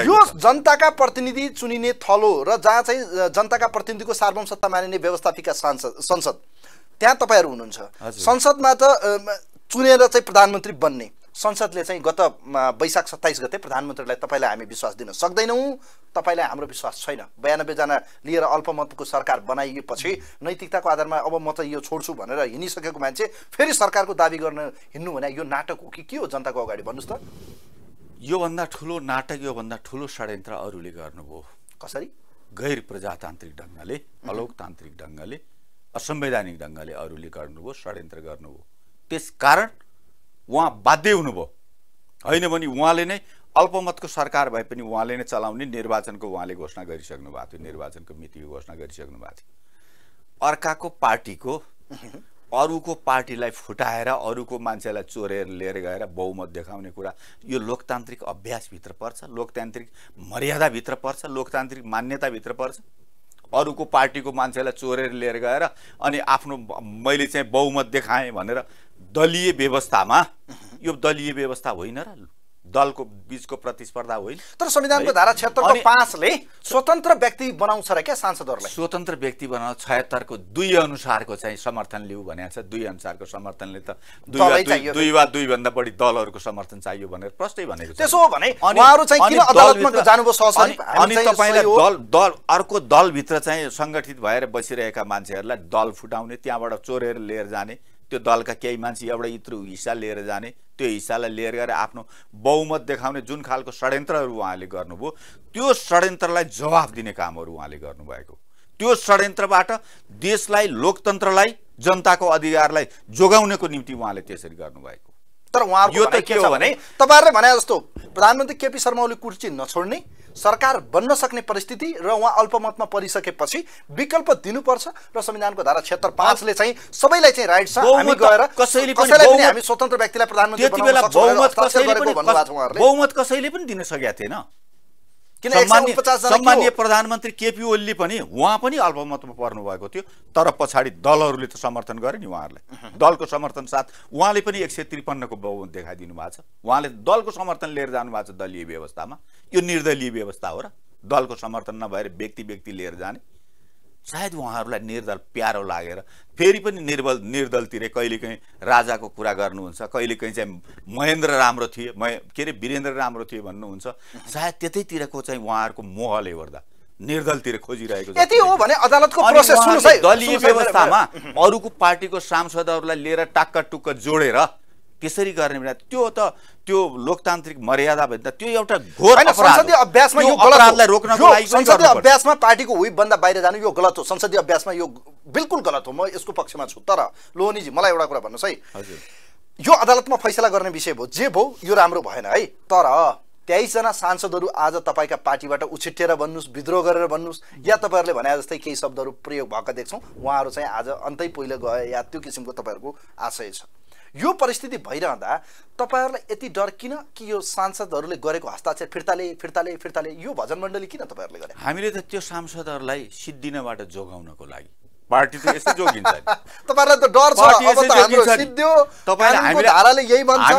जनताले जनताका प्रतिनिधि चुनिने थलो र जहाँ चाहिँ जनताका प्रतिनिधिको सार्वम सत्ता मानिने व्यवस्थापिका सांसद संसद त्यहाँ तपाईँहरू हुनुहुन्छ संसदमा त चुनेर चाहिँ प्रधानमन्त्री बन्ने संसदले चाहिँ गत वैशाख सत्ताइस गते प्रधानमन्त्रीलाई तपाईँलाई हामी विश्वास दिन सक्दैनौँ तपाईँलाई हाम्रो विश्वास छैन बयानब्बेजना लिएर अल्पमतको सरकार बनाइएपछि नैतिकताको आधारमा अब म त यो छोड्छु भनेर हिँडिसकेको मान्छे फेरि सरकारको दावी गर्न हिँड्नु भने यो नाटक हो कि के हो जनताको अगाडि भन्नुहोस् त योभन्दा ठुलो नाटक योभन्दा ठुलो षड्यन्त्र अरूले गर्नुभयो कसरी गैर प्रजातान्त्रिक ढङ्गले अलोकतान्त्रिक ढङ्गले असंवैधानिक ढङ्गले अरूले गर्नुभयो षड्यन्त्र गर्नुभयो त्यस कारण उहाँ बाध्य हुनुभयो होइन भने उहाँले नै अल्पमतको सरकार भए पनि उहाँले नै चलाउने निर्वाचनको उहाँले घोषणा गरिसक्नु भएको थियो निर्वाचनको मितिको घोषणा गरिसक्नु भएको थियो अर्काको पार्टीको अरूको पार्टीलाई फुटाएर अरूको मान्छेलाई चोरेर लिएर गएर बहुमत देखाउने कुरा यो लोकतान्त्रिक अभ्यासभित्र पर्छ लोकतान्त्रिक मर्यादाभित्र पर्छ लोकतान्त्रिक मान्यताभित्र पर्छ अरूको पार्टीको मान्छेलाई चोरेर लिएर गएर अनि आफ्नो मैले चाहिँ बहुमत देखाएँ भनेर दलीय व्यवस्थामा यो दलीय व्यवस्था होइन र दलको बिचको प्रतिस्पर्धा होइन तर संविधानको धारा छत्तरको पाँचले स्वतन्त्र व्यक्ति बनाउँछ र क्या सांसदहरूलाई स्वतन्त्र व्यक्ति बनाउँछ छयत्तरको दुई अनुसारको चाहिँ समर्थन लिऊ भनेको छ दुई अनुसारको समर्थनले त दुई दुई वा दुईभन्दा बढी दलहरूको समर्थन चाहियो भनेर प्रष्टै भनेको त्यसो हो भने उहाँहरू चाहिँ किन अदालतमा जानुभयो सहसचिव अनि तपाईँले दल दल अर्को दलभित्र चाहिँ सङ्गठित भएर बसिरहेका मान्छेहरूलाई दल फुटाउने त्यहाँबाट चोरेर लिएर जाने त्यो दलका केही मान्छे एउटा यत्रो हिस्सा लिएर जाने त्यो हिस्सालाई लिएर गएर आफ्नो बहुमत देखाउने जुन खालको षड्यन्त्रहरू उहाँले गर्नुभयो त्यो षड्यन्त्रलाई जवाफ दिने कामहरू उहाँले गर्नुभएको त्यो षड्यन्त्रबाट देशलाई लोकतन्त्रलाई जनताको अधिकारलाई जोगाउनेको निम्ति उहाँले त्यसरी गर्नुभएको तर उहाँहरूको त के हो भने तपाईँहरूले भने जस्तो प्रधानमन्त्री केपी शर्मा ओली कुर्ची नछोड्ने सरकार बन्न सक्ने परिस्थिति र उहाँ अल्पमतमा परिसकेपछि विकल्प दिनुपर्छ र संविधानको धारा क्षेत्र पाँचले चाहिँ सबैलाई चाहिँ राइट छ हामी गएर कसैले पनि हामी स्वतन्त्र व्यक्तिलाई प्रधानमन्त्री बहुमत कसैले पनि दिन सकेका थिएन सम्मान्य प्रधानमन्त्री केपी ओली पनि उहाँ पनि अल्पमतमा पर्नुभएको थियो तर पछाडि दलहरूले त समर्थन गरे नि उहाँहरूलाई दलको समर्थन साथ उहाँले पनि एक सय त्रिपन्नको बहुमत देखाइदिनु भएको छ उहाँले दलको समर्थन लिएर जानुभएको छ दलीय व्यवस्थामा यो निर्दलीय व्यवस्था हो र दलको समर्थन नभएर व्यक्ति व्यक्ति लिएर जाने सायद उहाँहरूलाई निर्दल प्यारो लागेर फेरि पनि निर्बल निर्दलतिरै कहिलेकाहीँ राजाको कुरा गर्नुहुन्छ कहिलेकाहीँ चाहिँ महेन्द्र राम्रो थिए महे के अरे वीरेन्द्र राम्रो थिए भन्नुहुन्छ सायद त्यतैतिरको चाहिँ उहाँहरूको मोहले गर्दा निर्दलतिर खोजिरहेको यति हो भने अदालतको प्रोसेस दलीय व्यवस्थामा अरूको पार्टीको सांसदहरूलाई लिएर टाक्का टुक्क जोडेर त्यसरी गर्ने भने त्यो त त्यो लोकतान्त्रिक मर्यादा भने त त्यो एउटा घोर संसदीय अभ्यासमा यो अपराधलाई रोक्नको लागि संसदीय अभ्यासमा पार्टीको भन्दा बाहिर जानु यो गलत हो संसदीय अभ्यासमा यो बिल्कुल गलत हो म यसको पक्षमा छु तर लोहनीजी मलाई एउटा कुरा भन्नुहोस् है यो अदालतमा फैसला गर्ने विषय भयो जे भयो यो राम्रो भएन है तर तेइसजना सांसदहरू आज तपाईँका पार्टीबाट उछिटेर भन्नुहोस् विद्रोह गरेर भन्नुहोस् या तपाईँहरूले भने जस्तै केही शब्दहरू प्रयोग भएका देख्छौँ उहाँहरू चाहिँ आज अन्तै पहिले गए या त्यो किसिमको तपाईँहरूको आशय छ यो परिस्थिति भइरहँदा तपाईँहरूलाई यति डर किन कि यो सांसदहरूले गरेको हस्ताक्षर फिर्ताले फिर्ताले फिर्ताले यो भजन मण्डली किन तपाईँहरूले गरे हामीले त त्यो सांसदहरूलाई सिद्धिनबाट जोगाउनको लागि पार्टी यसै जोगिन्छ तपाईँलाई त डर छ अब त हाम्रो धाराले यही भन्छ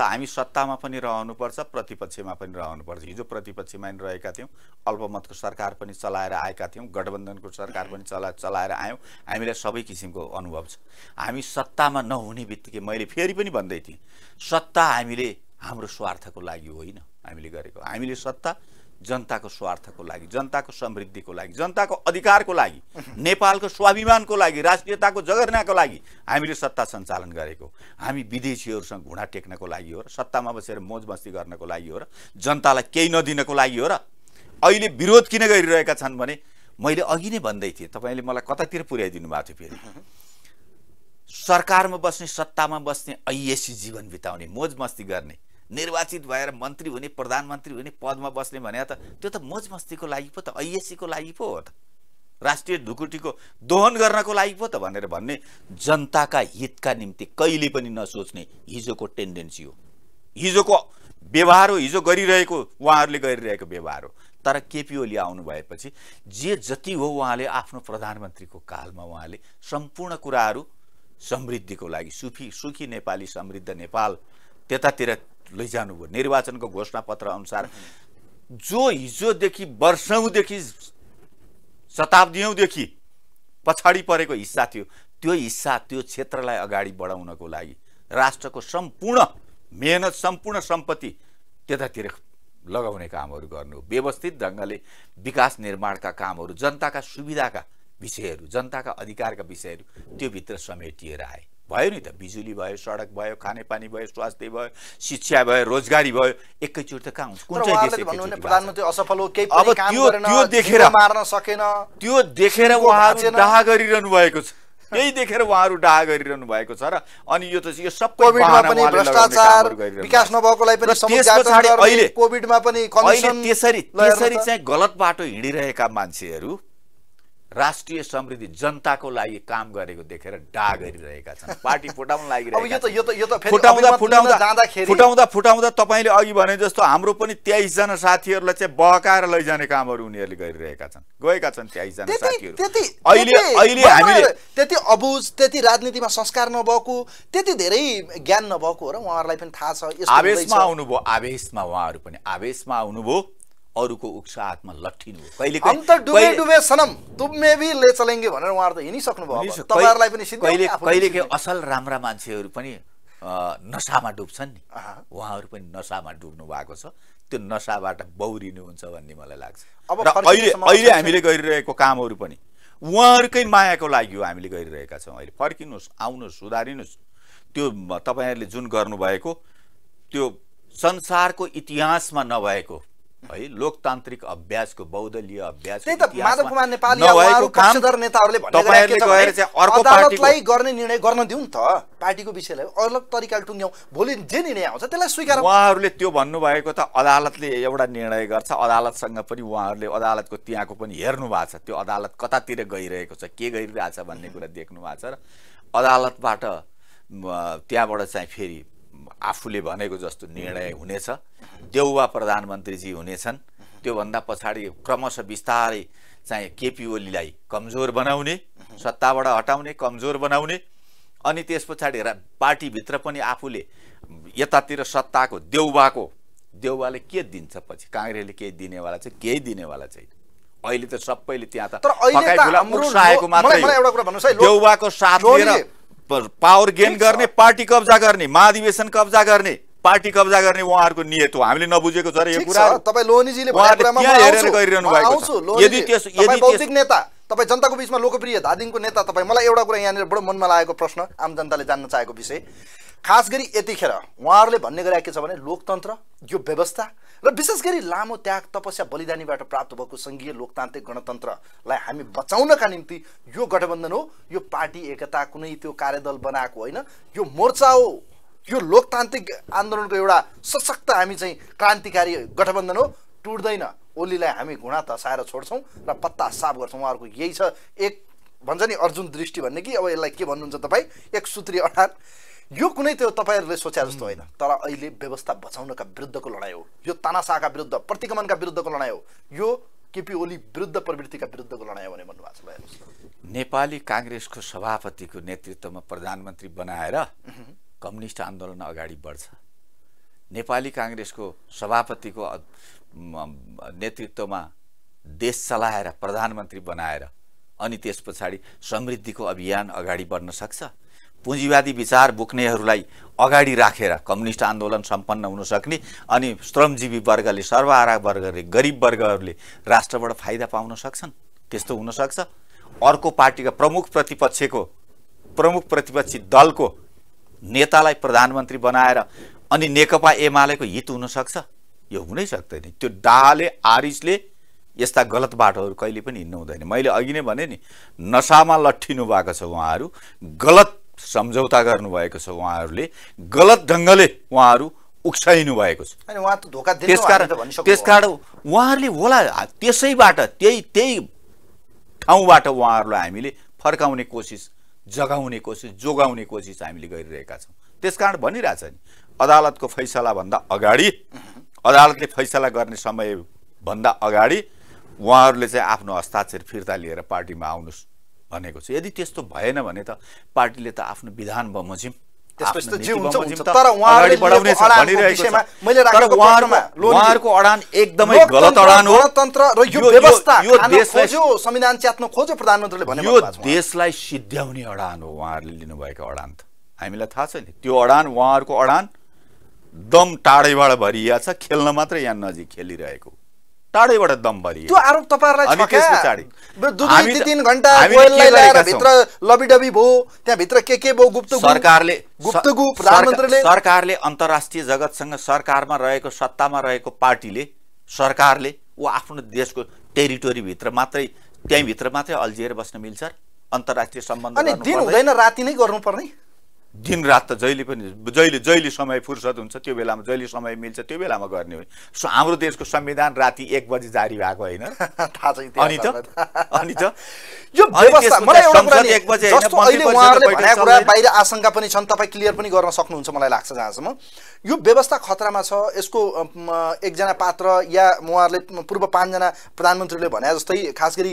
हामी सत्तामा पनि रहनुपर्छ प्रतिपक्षमा पनि रहनुपर्छ हिजो प्रतिपक्षमा पनि रहेका थियौँ अल्पमतको सरकार पनि चलाएर आएका थियौँ गठबन्धनको सरकार पनि चला चलाएर आयौँ हामीलाई सबै किसिमको अनुभव छ हामी सत्तामा नहुने बित्तिकै मैले फेरि पनि भन्दै थिएँ सत्ता हामीले हाम्रो स्वार्थको लागि होइन हामीले गरेको हामीले सत्ता जनताको स्वार्थको लागि जनताको समृद्धिको लागि जनताको अधिकारको लागि नेपालको स्वाभिमानको लागि राष्ट्रियताको जगर्नाको लागि हामीले सत्ता सञ्चालन गरेको हामी विदेशीहरूसँग घुँडा टेक्नको लागि हो र सत्तामा बसेर मोज मस्ती गर्नको लागि हो र जनतालाई केही नदिनको लागि हो र अहिले विरोध किन गरिरहेका छन् भने मैले अघि नै भन्दै थिएँ तपाईँले मलाई कतातिर पुर्याइदिनु भएको थियो फेरि सरकारमा बस्ने सत्तामा बस्ने ऐएसी जीवन बिताउने मोज मस्ती गर्ने निर्वाचित भएर मन्त्री हुने प्रधानमन्त्री हुने पदमा बस्ने भने त त्यो त मोज मस्तीको लागि पो त ऐएसीको लागि पो हो त राष्ट्रिय ढुकुटीको दोहन गर्नको लागि पो त भनेर भन्ने जनताका हितका निम्ति कहिले पनि नसोच्ने हिजोको टेन्डेन्सी हो हिजोको व्यवहार हो हिजो गरिरहेको उहाँहरूले गरिरहेको व्यवहार हो तर केपी ओली आउनु भएपछि जे जति हो उहाँले आफ्नो प्रधानमन्त्रीको कालमा उहाँले सम्पूर्ण कुराहरू समृद्धिको लागि सुखी सुखी नेपाली समृद्ध नेपाल त्यतातिर लैजानुभयो निर्वाचनको घोषणापत्र अनुसार जो हिजोदेखि वर्षौँदेखि शताब्दीदेखि पछाडि परेको हिस्सा थियो त्यो हिस्सा त्यो क्षेत्रलाई अगाडि बढाउनको लागि राष्ट्रको सम्पूर्ण मेहनत सम्पूर्ण सम्पत्ति त्यतातिर लगाउने कामहरू गर्नु व्यवस्थित ढङ्गले विकास निर्माणका कामहरू जनताका सुविधाका विषयहरू जनताका अधिकारका विषयहरू त्योभित्र समेटिएर आए भयो नि त बिजुली भयो सडक भयो खानेपानी भयो स्वास्थ्य भयो शिक्षा भयो रोजगारी भयो एकैचोटि त कहाँ हुन्छ कुन चाहिँ प्रधानमन्त्री असफल हो केही अब त्यो त्यो देखेर मार्न सकेन त्यो देखेर उहाँ डाहा गरिरहनु भएको छ यही देखेर उहाँहरू डाहा गरिरहनु भएको छ र अनि यो त यो सब विकास नभएकोलाई पनि अहिले त्यसरी त्यसरी चाहिँ गलत बाटो हिँडिरहेका मान्छेहरू राष्ट्रिय समृद्धि जनताको लागि काम गरेको देखेर डा गरिरहेका छन् पार्टी फुटाउन फुटाउँदा फुटाउँदा तपाईँले अघि भने जस्तो हाम्रो पनि तेइसजना साथीहरूलाई चाहिँ बहकाएर लैजाने कामहरू उनीहरूले गरिरहेका छन् गएका छन् तेइसजना साथीहरू त्यति अबुझ त्यति राजनीतिमा संस्कार नभएको त्यति धेरै ज्ञान नभएको हो र उहाँहरूलाई पनि थाहा छ आवेशमा आउनुभयो आवेशमा उहाँहरू पनि आवेशमा आउनुभयो अरूको उत्साहमा लट्ठिनु कहिलेकाहीँ असल राम्रा मान्छेहरू पनि नसामा डुब्छन् नि उहाँहरू पनि नसामा डुब्नु भएको छ त्यो नसाबाट बौरिनु हुन्छ भन्ने मलाई लाग्छ अब अहिले अहिले हामीले गरिरहेको कामहरू पनि उहाँहरूकै मायाको लागि हो हामीले गरिरहेका छौँ अहिले फर्किनुहोस् आउनुहोस् सुधारिनुहोस् त्यो तपाईँहरूले जुन गर्नुभएको त्यो संसारको इतिहासमा नभएको है लोकतान्त्रिक अभ्यासको बौद्धलीय अभ्यास त माधव कुमार नेपाली गर्ने निर्णय गर्न दिउँ त पार्टीको विषयलाई अलग तरिकाले टुङ्ग्याउँ भोलि जे निर्णय आउँछ त्यसलाई स्वीकार उहाँहरूले त्यो भन्नुभएको त अदालतले एउटा निर्णय गर्छ अदालतसँग पनि उहाँहरूले अदालतको त्यहाँको पनि हेर्नु भएको छ त्यो अदालत कतातिर गइरहेको छ के गरिरहेछ भन्ने कुरा देख्नु भएको छ र अदालतबाट त्यहाँबाट चाहिँ फेरि आफूले भनेको जस्तो निर्णय हुनेछ देउवा प्रधानमन्त्रीजी हुनेछन् त्योभन्दा पछाडि क्रमशः बिस्तारै चाहिँ केपी ओलीलाई कमजोर बनाउने सत्ताबाट हटाउने कमजोर बनाउने अनि त्यस पछाडि पार्टीभित्र पनि आफूले यतातिर सत्ताको देउवाको देउवाले के दिन्छ पछि काङ्ग्रेसले केही दिनेवाला चाहिँ केही दिनेवाला छैन अहिले त सबैले त्यहाँ त देउवाको साथ लिएर पावर गेन गर्ने पार्टी कब्जा गर्ने महाधिवेशन कब्जा गर्ने पार्टी कब्जा गर्ने उहाँहरूको नियत हो हामीले नबुझेको छ यो कुरा तपाईँ नेता तपाईँ जनताको बिचमा लोकप्रिय धादिङको नेता तपाईँ मलाई एउटा कुरा यहाँनिर बडो मनमा लागेको प्रश्न आम जनताले जान्न चाहेको विषय खास गरी यतिखेर उहाँहरूले भन्ने गरेका के छ भने लोकतन्त्र यो व्यवस्था र विशेष गरी लामो त्याग तपस्या बलिदानीबाट प्राप्त भएको सङ्घीय लोकतान्त्रिक गणतन्त्रलाई हामी बचाउनका निम्ति यो गठबन्धन हो यो पार्टी एकता कुनै त्यो कार्यदल बनाएको होइन यो मोर्चा हो यो लोकतान्त्रिक आन्दोलनको एउटा सशक्त हामी चाहिँ क्रान्तिकारी गठबन्धन हो टुट्दैन ओलीलाई हामी घुँडा तसाएर छोड्छौँ र पत्ता साफ गर्छौँ उहाँहरूको यही छ एक भन्छ नि अर्जुन दृष्टि भन्ने कि अब यसलाई के भन्नुहुन्छ तपाईँ एक सूत्री अठार यो कुनै त्यो तपाईँहरूले सोचे जस्तो होइन तर अहिले व्यवस्था बचाउनका विरुद्धको लडाइँ हो यो तानासाका विरुद्ध प्रतिगमनका विरुद्धको लडाइँ हो यो केपी ओली विरुद्ध प्रवृत्तिका विरुद्धको लडाइँ हो भने भन्नुभएको छ नेपाली काङ्ग्रेसको सभापतिको नेतृत्वमा प्रधानमन्त्री बनाएर कम्युनिस्ट आन्दोलन अगाडि बढ्छ नेपाली काङ्ग्रेसको सभापतिको नेतृत्वमा देश चलाएर प्रधानमन्त्री बनाएर अनि त्यस पछाडि समृद्धिको अभियान अगाडि बढ्न सक्छ पुँजीवादी विचार बोक्नेहरूलाई अगाडि राखेर कम्युनिस्ट आन्दोलन सम्पन्न हुन सक्ने अनि श्रमजीवी वर्गले सर्वहारा वर्गले गरिब वर्गहरूले राष्ट्रबाट फाइदा पाउन सक्छन् त्यस्तो हुनसक्छ अर्को पार्टीका प्रमुख प्रतिपक्षको प्रमुख प्रतिपक्षी दलको नेतालाई प्रधानमन्त्री बनाएर अनि नेकपा एमालेको हित हुनसक्छ यो हुनै सक्दैन त्यो डाहाले आरिसले यस्ता गलत बाटोहरू कहिले पनि हिँड्नु हुँदैन मैले अघि नै भने नि नसामा लट्ठिनु भएको छ उहाँहरू गलत सम्झौता गर्नुभएको छ उहाँहरूले गलत ढङ्गले उहाँहरू उक्साइनु भएको छ त्यसकारण त्यसकारण उहाँहरूले होला त्यसैबाट त्यही त्यही ठाउँबाट उहाँहरूलाई हामीले फर्काउने कोसिस जगाउने कोसिस जोगाउने कोसिस हामीले गरिरहेका छौँ त्यसकारण भनिरहेछ नि अदालतको फैसलाभन्दा अगाडि अदालतले फैसला गर्ने समयभन्दा अगाडि उहाँहरूले चाहिँ आफ्नो हस्ताक्षर फिर्ता लिएर पार्टीमा आउनुहोस् भनेको छु यदि त्यस्तो भएन भने त पार्टीले त आफ्नो विधान बमोजिम उहाँहरूको अडान एकदमै गलत अडान हो र यो संविधान च्यात्न खोज्यो प्रधानमन्त्रीले भने यो देशलाई सिद्ध्याउने अडान हो उहाँहरूले लिनुभएको अडान त हामीलाई थाहा छ नि त्यो अडान उहाँहरूको अडान दम टाढैबाट भरिया छ खेल्न मात्र यहाँ नजिक खेलिरहेको टाढैबाट दम भरि त्यो आरोप तपाईँहरूलाई तिन घन्टा भित्र लबिडबी भयो त्यहाँभित्र के के भयो गुप्त सरकारले गुप्त गुप्त प्रधानमन्त्रीले सरकारले अन्तर्राष्ट्रिय जगतसँग सरकारमा रहेको सत्तामा रहेको पार्टीले सरकारले ऊ आफ्नो देशको टेरिटोरीभित्र मात्रै त्यहीँभित्र मात्रै अल्झिएर बस्न मिल्छ अन्तर्राष्ट्रिय सम्बन्ध अनि दिन हुँदैन राति नै गर्नुपर्ने दिन रात त जहिले पनि जहिले जहिले समय फुर्सद हुन्छ त्यो बेलामा जहिले समय मिल्छ त्यो बेलामा गर्ने हो सो हाम्रो देशको संविधान राति एक बजी जारी भएको होइन थाहा छैन अनि अनि यो बाहिर आशंका पनि छन् तपाईँ क्लियर पनि गर्न सक्नुहुन्छ मलाई लाग्छ जहाँसम्म यो व्यवस्था खतरामा छ यसको एकजना पात्र या उहाँहरूले पूर्व पाँचजना प्रधानमन्त्रीले भने जस्तै खास गरी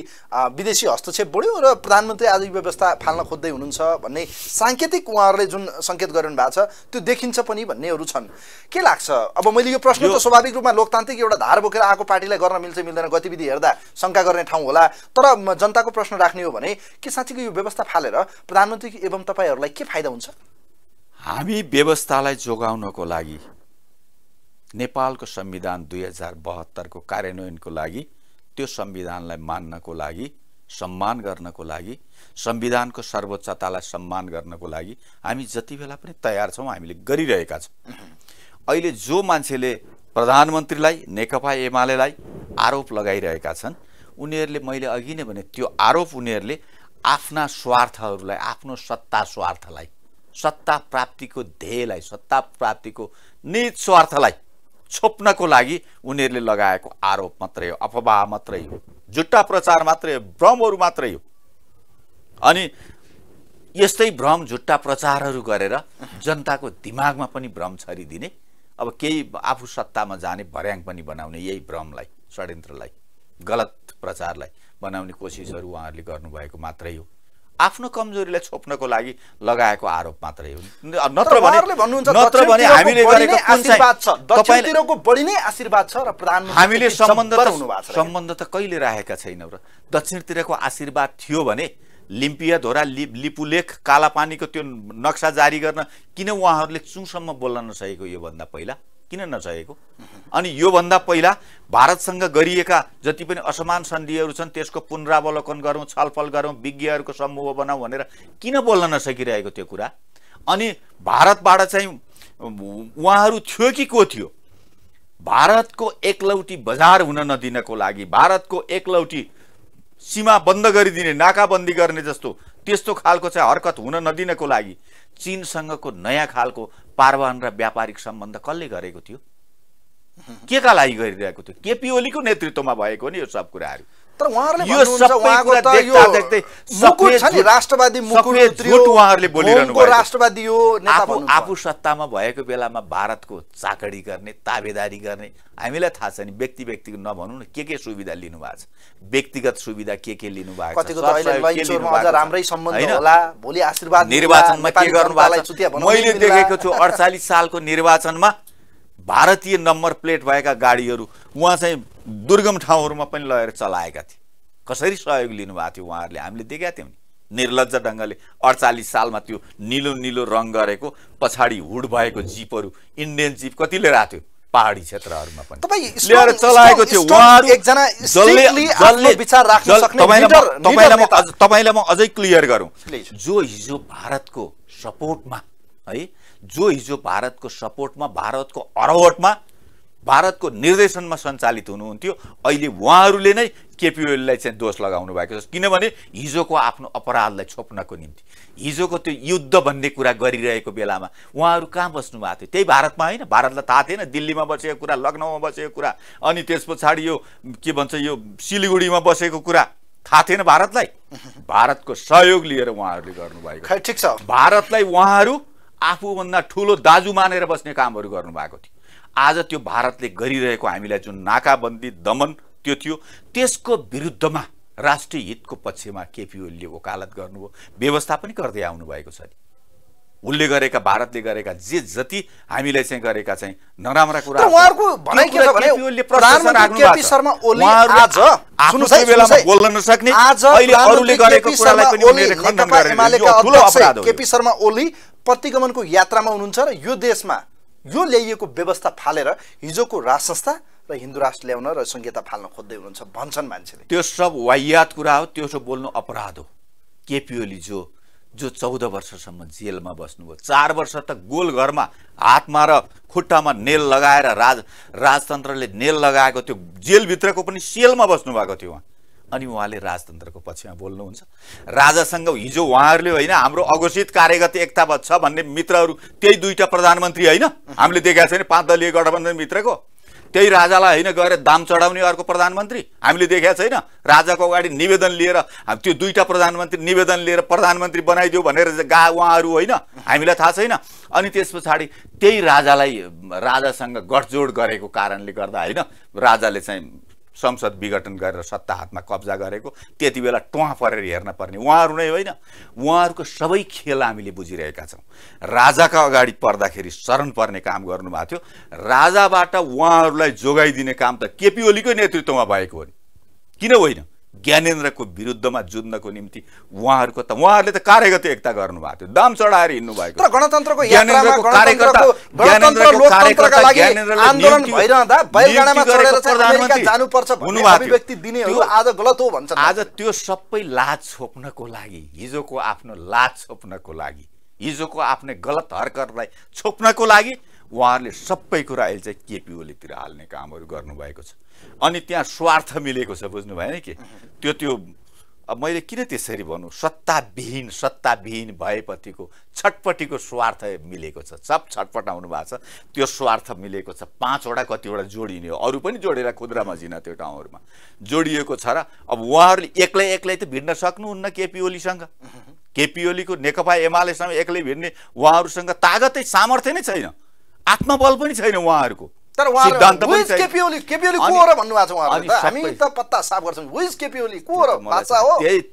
विदेशी हस्तक्षेप बढ्यो र प्रधानमन्त्री आज यो व्यवस्था फाल्न खोज्दै हुनुहुन्छ भन्ने साङ्केतिक उहाँहरूले जुन सङ्केत गरिरहनु भएको छ त्यो देखिन्छ पनि भन्नेहरू छन् के लाग्छ अब मैले यो प्रश्न त स्वाभाविक रूपमा लोकतान्त्रिक एउटा धार बोकेर आएको पार्टीलाई गर्न मिल्छ मिल्दैन गतिविधि हेर्दा शङ्का गर्ने ठाउँ होला तर जनताको प्रश्न राख्ने हो भने के साँच्चीको यो व्यवस्था फालेर प्रधानमन्त्री एवं तपाईँहरूलाई के फाइदा हुन्छ हामी व्यवस्थालाई जोगाउनको लागि नेपालको संविधान दुई हजार बहत्तरको कार्यान्वयनको लागि त्यो संविधानलाई मान्नको लागि सम्मान गर्नको लागि संविधानको सर्वोच्चतालाई सम्मान गर्नको लागि हामी जति बेला पनि तयार छौँ हामीले गरिरहेका छौँ अहिले जो मान्छेले प्रधानमन्त्रीलाई नेकपा एमालेलाई आरोप लगाइरहेका छन् उनीहरूले मैले अघि नै भने त्यो आरोप उनीहरूले आफ्ना स्वार्थहरूलाई आफ्नो सत्ता स्वार्थलाई सत्ता प्राप्तिको ध्येयलाई सत्ता प्राप्तिको निज स्वार्थलाई छोप्नको लागि उनीहरूले लगाएको आरोप मात्रै हो अफवाह मात्रै हो जुट्टा प्रचार मात्रै हो भ्रमहरू मात्रै हो अनि यस्तै भ्रम झुट्टा प्रचारहरू गरेर जनताको दिमागमा पनि भ्रम छरिदिने अब केही आफू सत्तामा जाने भर्याङ पनि बनाउने यही भ्रमलाई षड्यन्त्रलाई गलत प्रचारलाई बनाउने कोसिसहरू उहाँहरूले गर्नुभएको मात्रै हो आफ्नो कमजोरीलाई छोप्नको लागि लगाएको आरोप मात्रै हो नत्र नत्र भने हामीले गरेको बढी नै आशीर्वाद छ र प्रधान हामीले सम्बन्ध सम्बन्ध त कहिले राखेका छैनौँ र दक्षिणतिरको आशीर्वाद थियो भने लिम्पिया धोरा लि लिपुलेख कालापानीको त्यो नक्सा जारी गर्न किन उहाँहरूले चुङसम्म बोल्न नसकेको योभन्दा पहिला किन नचाहेको अनि योभन्दा पहिला भारतसँग गरिएका जति पनि असमान सन्धिहरू छन् त्यसको पुनरावलोकन गरौँ छलफल गरौँ विज्ञहरूको समूह बनाऊ भनेर किन बोल्न नसकिरहेको त्यो कुरा अनि भारतबाट चाहिँ उहाँहरू थियो कि को थियो भारतको एकलौटी बजार हुन नदिनको लागि भारतको एकलौटी सीमा बन्द गरिदिने नाकाबन्दी गर्ने जस्तो त्यस्तो खालको चाहिँ हरकत हुन नदिनको लागि चिनसँगको नयाँ खालको पारवान र व्यापारिक सम्बन्ध कसले गरेको थियो के का लागि गरिरहेको थियो केपी ओलीको नेतृत्वमा भएको नि यो सब कुराहरू तर उहाँहरूले राष्ट्रवादी राष्ट्रवादी हो आफू आफू सत्तामा भएको बेलामा भारतको चाकडी गर्ने ताबेदारी गर्ने हामीलाई थाहा छ नि व्यक्ति व्यक्तिको नभनौँ न के के सुविधा भएको छ व्यक्तिगत सुविधा के के लिनुभएको छ मैले देखेको छु अडचालिस सालको निर्वाचनमा भारतीय नम्बर प्लेट भएका गाडीहरू उहाँ चाहिँ दुर्गम ठाउँहरूमा पनि लगेर चलाएका थिए कसरी सहयोग लिनुभएको थियो उहाँहरूले हामीले देखेका थियौँ नि निर्लज्ज ढङ्गले अडचालिस सालमा त्यो निलो निलो रङ गरेको पछाडि हुड भएको जिपहरू इन्डियन जिप कतिले आएको थियो पहाडी क्षेत्रहरूमा पनि लिएर चलाएको थियो तपाईँलाई म अझै क्लियर गरौँ जो हिजो भारतको सपोर्टमा है जो हिजो भारतको सपोर्टमा भारतको अरवटमा भारतको निर्देशनमा सञ्चालित हुनुहुन्थ्यो अहिले उहाँहरूले नै केपिओलीलाई चाहिँ दोष लगाउनु भएको छ किनभने हिजोको आफ्नो अपराधलाई छोप्नको निम्ति हिजोको त्यो युद्ध भन्ने कुरा गरिरहेको बेलामा उहाँहरू कहाँ बस्नु भएको थियो त्यही भारतमा होइन भारतलाई थाहा थिएन दिल्लीमा बसेको कुरा लखनऊमा बसेको कुरा अनि त्यस पछाडि यो के भन्छ यो सिलगढीमा बसेको कुरा थाहा थिएन भारतलाई भारतको सहयोग लिएर उहाँहरूले गर्नुभएको खै ठिक छ भारतलाई उहाँहरू आफूभन्दा ठुलो दाजु मानेर बस्ने कामहरू गर्नुभएको थियो आज त्यो भारतले गरिरहेको हामीलाई जुन नाकाबन्दी दमन त्यो थियो त्यसको विरुद्धमा राष्ट्रिय हितको पक्षमा केपी वकालत गर्नुभयो व्यवस्था पनि गर्दै आउनुभएको छ उसले गरेका भारतले गरेका जे जति हामीलाई चाहिँ गरेका चाहिँ नराम्रा कुरा केपी शर्मा ओली प्रतिगमनको यात्रामा हुनुहुन्छ र यो देशमा यो ल्याइएको व्यवस्था फालेर हिजोको राज संस्था र हिन्दू राष्ट्र ल्याउन र संहिता फाल्न खोज्दै हुनुहुन्छ भन्छन् मान्छेले त्यो सब वायात कुरा हो त्यो सब बोल्नु अपराध हो केपी ओली जो जो चौध वर्षसम्म जेलमा बस्नुभयो चार वर्ष त गोलघरमा हातमा र खुट्टामा नेल लगाएर राज राजतन्त्रले नेल लगाएको त्यो जेलभित्रको पनि सेलमा बस्नुभएको थियो उहाँ अनि उहाँले राजतन्त्रको पक्षमा बोल्नुहुन्छ राजासँग हिजो उहाँहरूले होइन हाम्रो अघोषित कार्यगत एकतावत छ भन्ने मित्रहरू त्यही दुईवटा प्रधानमन्त्री होइन हामीले देखाएको छैन पाँच दलीय गठबन्धन भित्रको त्यही राजालाई होइन गएर दाम चढाउने अर्को प्रधानमन्त्री हामीले देखेका छैन राजाको अगाडि निवेदन लिएर त्यो दुईवटा प्रधानमन्त्री निवेदन लिएर प्रधानमन्त्री बनाइदियो भनेर गा उहाँहरू होइन हामीलाई थाहा छैन अनि त्यस पछाडि त्यही राजालाई राजासँग गठजोड गरेको कारणले गर्दा होइन राजाले चाहिँ संसद विघटन गरेर सत्ता हातमा कब्जा गरेको त्यति बेला टुवा परेर हेर्न पर्ने उहाँहरू नै होइन उहाँहरूको सबै खेल हामीले बुझिरहेका छौँ राजाका अगाडि पर्दाखेरि शरण पर्ने काम गर्नुभएको थियो राजाबाट उहाँहरूलाई जोगाइदिने काम त केपी ओलीकै नेतृत्वमा भएको हो नि किन होइन ज्ञानेन्द्रको विरुद्धमा जुझ्नको निम्ति उहाँहरूको त उहाँहरूले त कार्यगत एकता गर्नुभएको थियो दाम चढाएर हिँड्नु भएको तर गणतन्त्रको आज त्यो सबै लाज छोप्नको लागि हिजोको आफ्नो लाज छोप्नको लागि हिजोको आफ्नै गलत हरकतलाई छोप्नको लागि उहाँहरूले सबै कुरा अहिले चाहिँ केपी ओलीतिर हाल्ने कामहरू गर्नुभएको छ अनि त्यहाँ स्वार्थ मिलेको छ बुझ्नु भएन कि त्यो त्यो अब मैले किन त्यसरी भनौँ सत्ताविहीन सत्ताविहीन भएपतिको छटपट्टिको स्वार्थ मिलेको छ सब छटपटाउनु भएको छ त्यो स्वार्थ मिलेको छ पाँचवटा कतिवटा जोडिने हो अरू पनि जोडेर खुद्रा मजिना त्यो ठाउँहरूमा जोडिएको छ र अब उहाँहरूले एक्लै एक्लै त भिड्न सक्नुहुन्न केपी ओलीसँग केपी ओलीको नेकपा एमालेसँग एक्लै भिड्ने उहाँहरूसँग तागतै सामर्थ्य नै छैन आत्मबल पनि छैन उहाँहरूको तर त्यही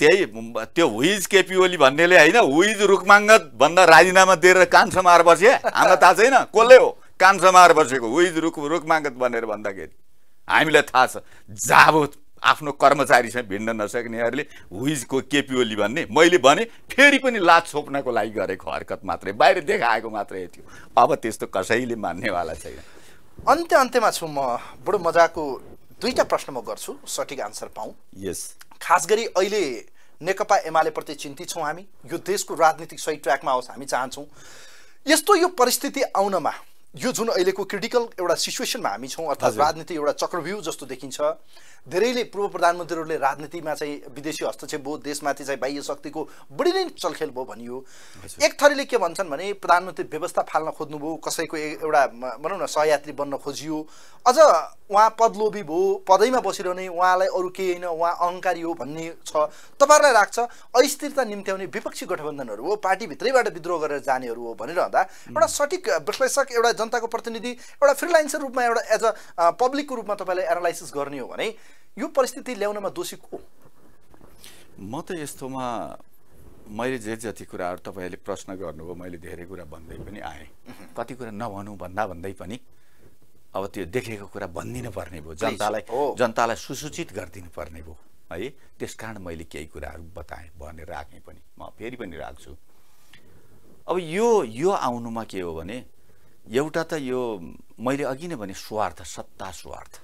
त्यही त्यो हुइज केपिओली भन्नेले होइन हुइज रुखमाङ्गत भन्दा राजीनामा दिएर कान समाएर बसे हामीलाई थाहा छैन कसले हो कान समाएर बसेको हुइज रुख रुखमाङ्गत भनेर भन्दाखेरि हामीलाई थाहा छ जाबो आफ्नो कर्मचारीसँग भिन्न नसक्नेहरूले हुइजको केपिओली भन्ने मैले भने फेरि पनि लाज छोप्नको लागि गरेको हरकत मात्रै बाहिर देखाएको मात्रै थियो अब त्यस्तो कसैले मान्नेवाला छैन अन्त्य अन्त्यमा छु म बडो मजाको दुईवटा प्रश्न म गर्छु सठिक आन्सर पाउँ यस खास गरी अहिले नेकपा एमालेप्रति चिन्तित छौँ हामी यो देशको राजनीतिक सही ट्र्याकमा आओस् हामी चाहन्छौँ यस्तो यो परिस्थिति आउनमा यो जुन अहिलेको क्रिटिकल एउटा सिचुएसनमा हामी छौँ अर्थात् राजनीति एउटा चक्रव्यूह जस्तो देखिन्छ धेरैले पूर्व प्रधानमन्त्रीहरूले राजनीतिमा चाहिँ विदेशी हस्तक्षेप भयो देशमाथि चाहिँ बाह्य शक्तिको बढी नै चलखेल भयो भनियो एक थरीले के भन्छन् भने प्रधानमन्त्री व्यवस्था फाल्न खोज्नुभयो कसैको एउटा भनौँ न सहयात्री बन्न खोजियो अझ उहाँ पदलोभी भयो पदैमा बसिरहने उहाँलाई अरू केही होइन उहाँ अहङ्कारी हो भन्ने छ तपाईँहरूलाई लाग्छ अस्थिरता निम्त्याउने विपक्षी गठबन्धनहरू हो पार्टीभित्रैबाट विद्रोह गरेर जानेहरू हो भनेर भनिरहँदा एउटा सठिक विश्लेषक एउटा जनताको प्रतिनिधि एउटा फ्रिलान्सर रूपमा एउटा एज अ पब्लिकको रूपमा तपाईँले एनालाइसिस गर्ने हो भने यो परिस्थिति ल्याउनमा दोषी को म त यस्तोमा मैले जे जति कुराहरू तपाईँले प्रश्न गर्नुभयो मैले धेरै कुरा भन्दै पनि आएँ कति कुरा नभनौँ भन्दा भन्दै पनि अब त्यो देखेको कुरा भनिदिनु पर्ने भयो जनतालाई जनतालाई सुसूचित गरिदिनु पर्ने भयो है त्यस कारण मैले केही कुराहरू बताएँ भनेर राखेँ पनि म फेरि पनि राख्छु अब यो यो आउनुमा के हो भने एउटा त यो मैले अघि नै भने स्वार्थ सत्ता स्वार्थ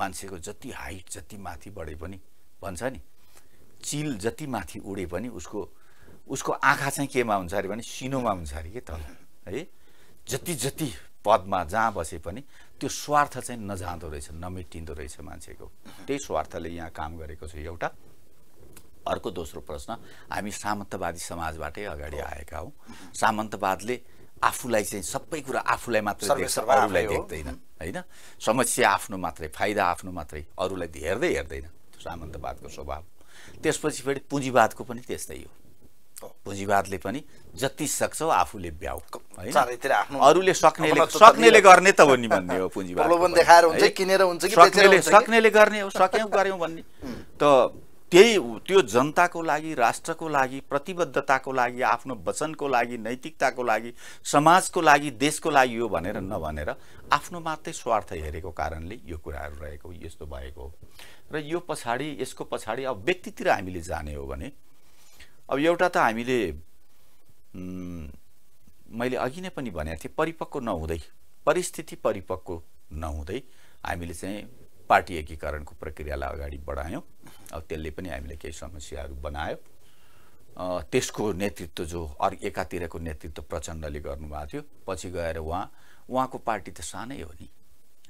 मान्छेको जति हाइट जति माथि बढे पनि भन्छ नि चिल जति माथि उडे पनि उसको उसको आँखा चाहिँ केमा हुन्छ अरे भने सिनोमा हुन्छ अरे के तल है जति जति पदमा जहाँ बसे पनि त्यो स्वार्थ चाहिँ नजाँदो रहेछ नमेटिँदो रहेछ मान्छेको त्यही स्वार्थले यहाँ काम गरेको छ एउटा अर्को दोस्रो प्रश्न हामी सामन्तवादी समाजबाटै अगाडि आएका हौँ सामन्तवादले आफूलाई चाहिँ सबै कुरा आफूलाई मात्रै देख्छ अरूलाई देख्दैन होइन समस्या आफ्नो मात्रै फाइदा आफ्नो मात्रै अरूलाई हेर्दै हेर्दैन सामन्तवादको स्वभाव त्यसपछि फेरि पुँजीवादको पनि त्यस्तै हो पुँजीवादले पनि जति सक्छौ आफूले ब्याउ आफ्नो अरूले सक्नेले सक्नेले गर्ने त हो नि भन्ने हो पुँजीवाद सक्नेले गर्ने हो सक्यौँ गऱ्यौँ भन्ने त त्यही त्यो जनताको लागि राष्ट्रको लागि प्रतिबद्धताको लागि आफ्नो वचनको लागि नैतिकताको लागि समाजको लागि देशको लागि हो भनेर नभनेर आफ्नो मात्रै स्वार्थ हेरेको कारणले यो कुराहरू रहेको यस्तो भएको हो र यो पछाडि यसको पछाडि अब व्यक्तितिर हामीले जाने हो भने अब एउटा त हामीले मैले अघि नै पनि भनेको थिएँ परिपक्व नहुँदै परिस्थिति परिपक्व नहुँदै हामीले चाहिँ पार्टी एकीकरणको प्रक्रियालाई अगाडि बढायौँ अब त्यसले पनि हामीले केही समस्याहरू बनायो त्यसको नेतृत्व जो अरू एकातिरको नेतृत्व प्रचण्डले गर्नुभएको थियो पछि गएर उहाँ उहाँको पार्टी त सानै हो नि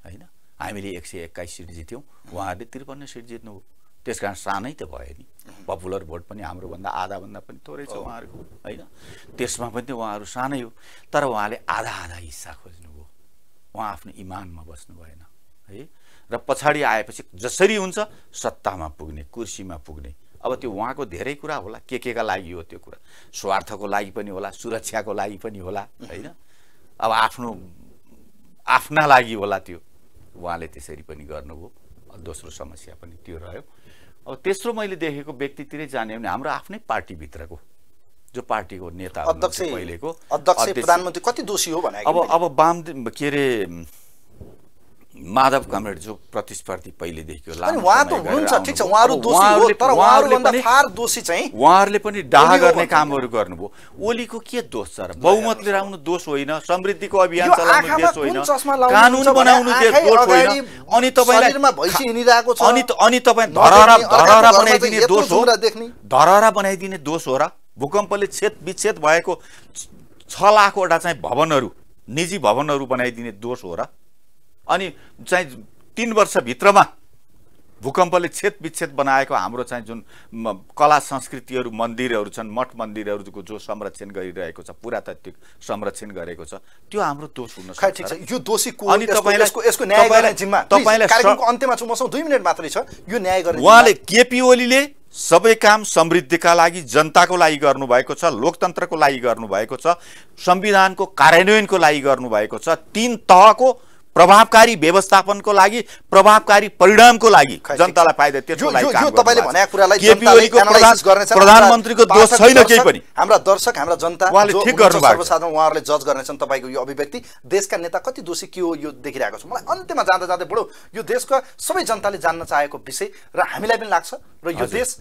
होइन हामीले एक सय एक्काइस सिट जित्यौँ उहाँहरूले त्रिपन्न सिट जित्नुभयो त्यस कारण सानै त भयो नि पपुलर भोट पनि हाम्रोभन्दा आधाभन्दा पनि थोरै छ उहाँहरूको होइन त्यसमा पनि उहाँहरू सानै हो तर उहाँले आधा आधा हिस्सा खोज्नुभयो उहाँ आफ्नो इमानमा बस्नु भएन है र पछाडि आएपछि जसरी हुन्छ सत्तामा पुग्ने कुर्सीमा पुग्ने अब त्यो उहाँको धेरै कुरा होला के के का लागि हो त्यो कुरा स्वार्थको लागि पनि होला सुरक्षाको लागि पनि होला होइन अब आफ्नो आफ्ना लागि होला त्यो उहाँले त्यसरी पनि गर्नुभयो दोस्रो समस्या पनि त्यो रह्यो अब तेस्रो मैले देखेको व्यक्तितिरै जाने भने हाम्रो आफ्नै पार्टीभित्रको जो पार्टीको नेता पहिलेको अध्यक्ष प्रधानमन्त्री कति दोषी हो भने अब अब बाम के अरे माधव कमरेड जो प्रतिस्पर्धी पहिलेदेखि उहाँहरूले पनि डाह गर्ने कामहरू गर्नुभयो ओलीको के दोष छ र बहुमत लिएर आउनु दोष होइन समृद्धिको अभियान चलाउनु दोष होइन कानुन बनाउनु दोष होइन अनि तपाईँलाई अनि तपाईँ धरहरा धरहरा बनाइदिने दोष हो धरहरा बनाइदिने दोष हो र भूकम्पले छेद विच्छेद भएको छ लाखवटा चाहिँ भवनहरू निजी भवनहरू बनाइदिने दोष हो र अनि चाहिँ तिन वर्षभित्रमा भूकम्पले छेद विच्छेद बनाएको हाम्रो चाहिँ जुन कला संस्कृतिहरू मन्दिरहरू छन् मठ मन्दिरहरूको जो संरक्षण गरिरहेको छ पुरातात्विक संरक्षण गरेको छ त्यो हाम्रो दोष हुन सक्छ यो दोषी अनि तपाईँलाई उहाँले केपी ओलीले सबै काम समृद्धिका लागि जनताको लागि गर्नुभएको छ लोकतन्त्रको लागि गर्नुभएको छ संविधानको कार्यान्वयनको लागि गर्नुभएको छ तिन तहको प्रभावकारी व्यवस्थापनको लागि प्रभावकारी परिणामको लागि जनतालाई फाइदा त्यो तपाईँले भनेको कुरालाई प्रधानमन्त्रीको दोष छैन केही पनि हाम्रा दर्शक हाम्रा जनता उहाँले ठिक गर्नु उहाँहरूले जज गर्नेछन् तपाईँको यो अभिव्यक्ति देशका नेता कति दोषी के हो यो देखिरहेको छ मलाई अन्त्यमा जाँदा जाँदै बडो यो देशका सबै जनताले जान्न चाहेको विषय र हामीलाई पनि लाग्छ र यो देश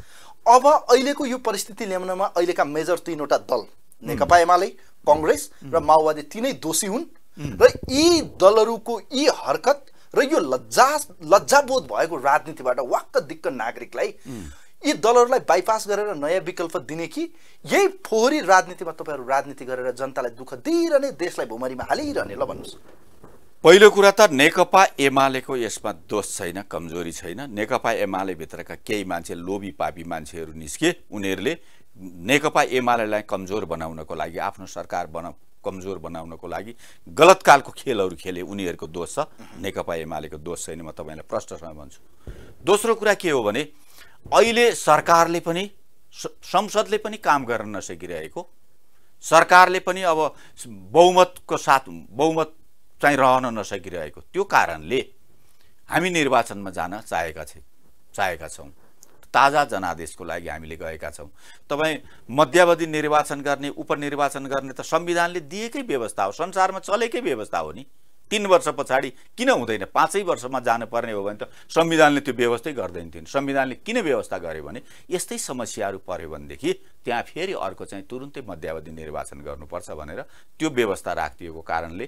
अब अहिलेको यो परिस्थिति ल्याउनमा अहिलेका मेजर तिनवटा दल नेकपा एमाले कङ्ग्रेस र माओवादी तिनै दोषी हुन् र यी दलहरूको यी हरकत र यो लज्जा लज्जाबोध भएको राजनीतिबाट वाक्क दिक्क नागरिकलाई यी दलहरूलाई बाइपास गरेर नयाँ विकल्प दिने कि यही फोहोरी राजनीतिमा तपाईँहरू राजनीति गरेर जनतालाई दुःख दिइरहने देशलाई भुमरीमा हालिरहने ल भन्नुहोस् पहिलो कुरा त नेकपा एमालेको यसमा दोष छैन कमजोरी छैन नेकपा एमाले भित्रका केही मान्छे लोभी पापी मान्छेहरू निस्के उनीहरूले नेकपा एमालेलाई कमजोर बनाउनको लागि आफ्नो सरकार बना कमजोर बनाउनको लागि गलत कालको खेलहरू खेले उनीहरूको दोष छ नेकपा एमालेको दोष छैन म तपाईँलाई प्रष्टसँग भन्छु दोस्रो कुरा के हो भने अहिले सरकारले पनि संसदले पनि काम गर्न नसकिरहेको सरकारले पनि अब बहुमतको साथ बहुमत चाहिँ रहन नसकिरहेको त्यो कारणले हामी निर्वाचनमा जान चाहेका छे चाहेका छौँ ताजा जनादेशको लागि हामीले गएका छौँ तपाईँ मध्यावधि निर्वाचन गर्ने उपनिर्वाचन गर्ने त संविधानले दिएकै व्यवस्था हो संसारमा चलेकै व्यवस्था हो नि तिन वर्ष पछाडि किन हुँदैन पाँचै वर्षमा जानुपर्ने हो भने त संविधानले त्यो व्यवस्थै गर्दैन थियो संविधानले किन व्यवस्था गर्यो भने यस्तै समस्याहरू पऱ्यो भनेदेखि त्यहाँ फेरि अर्को चाहिँ तुरुन्तै मध्यावधि निर्वाचन गर्नुपर्छ भनेर त्यो व्यवस्था राखिदिएको कारणले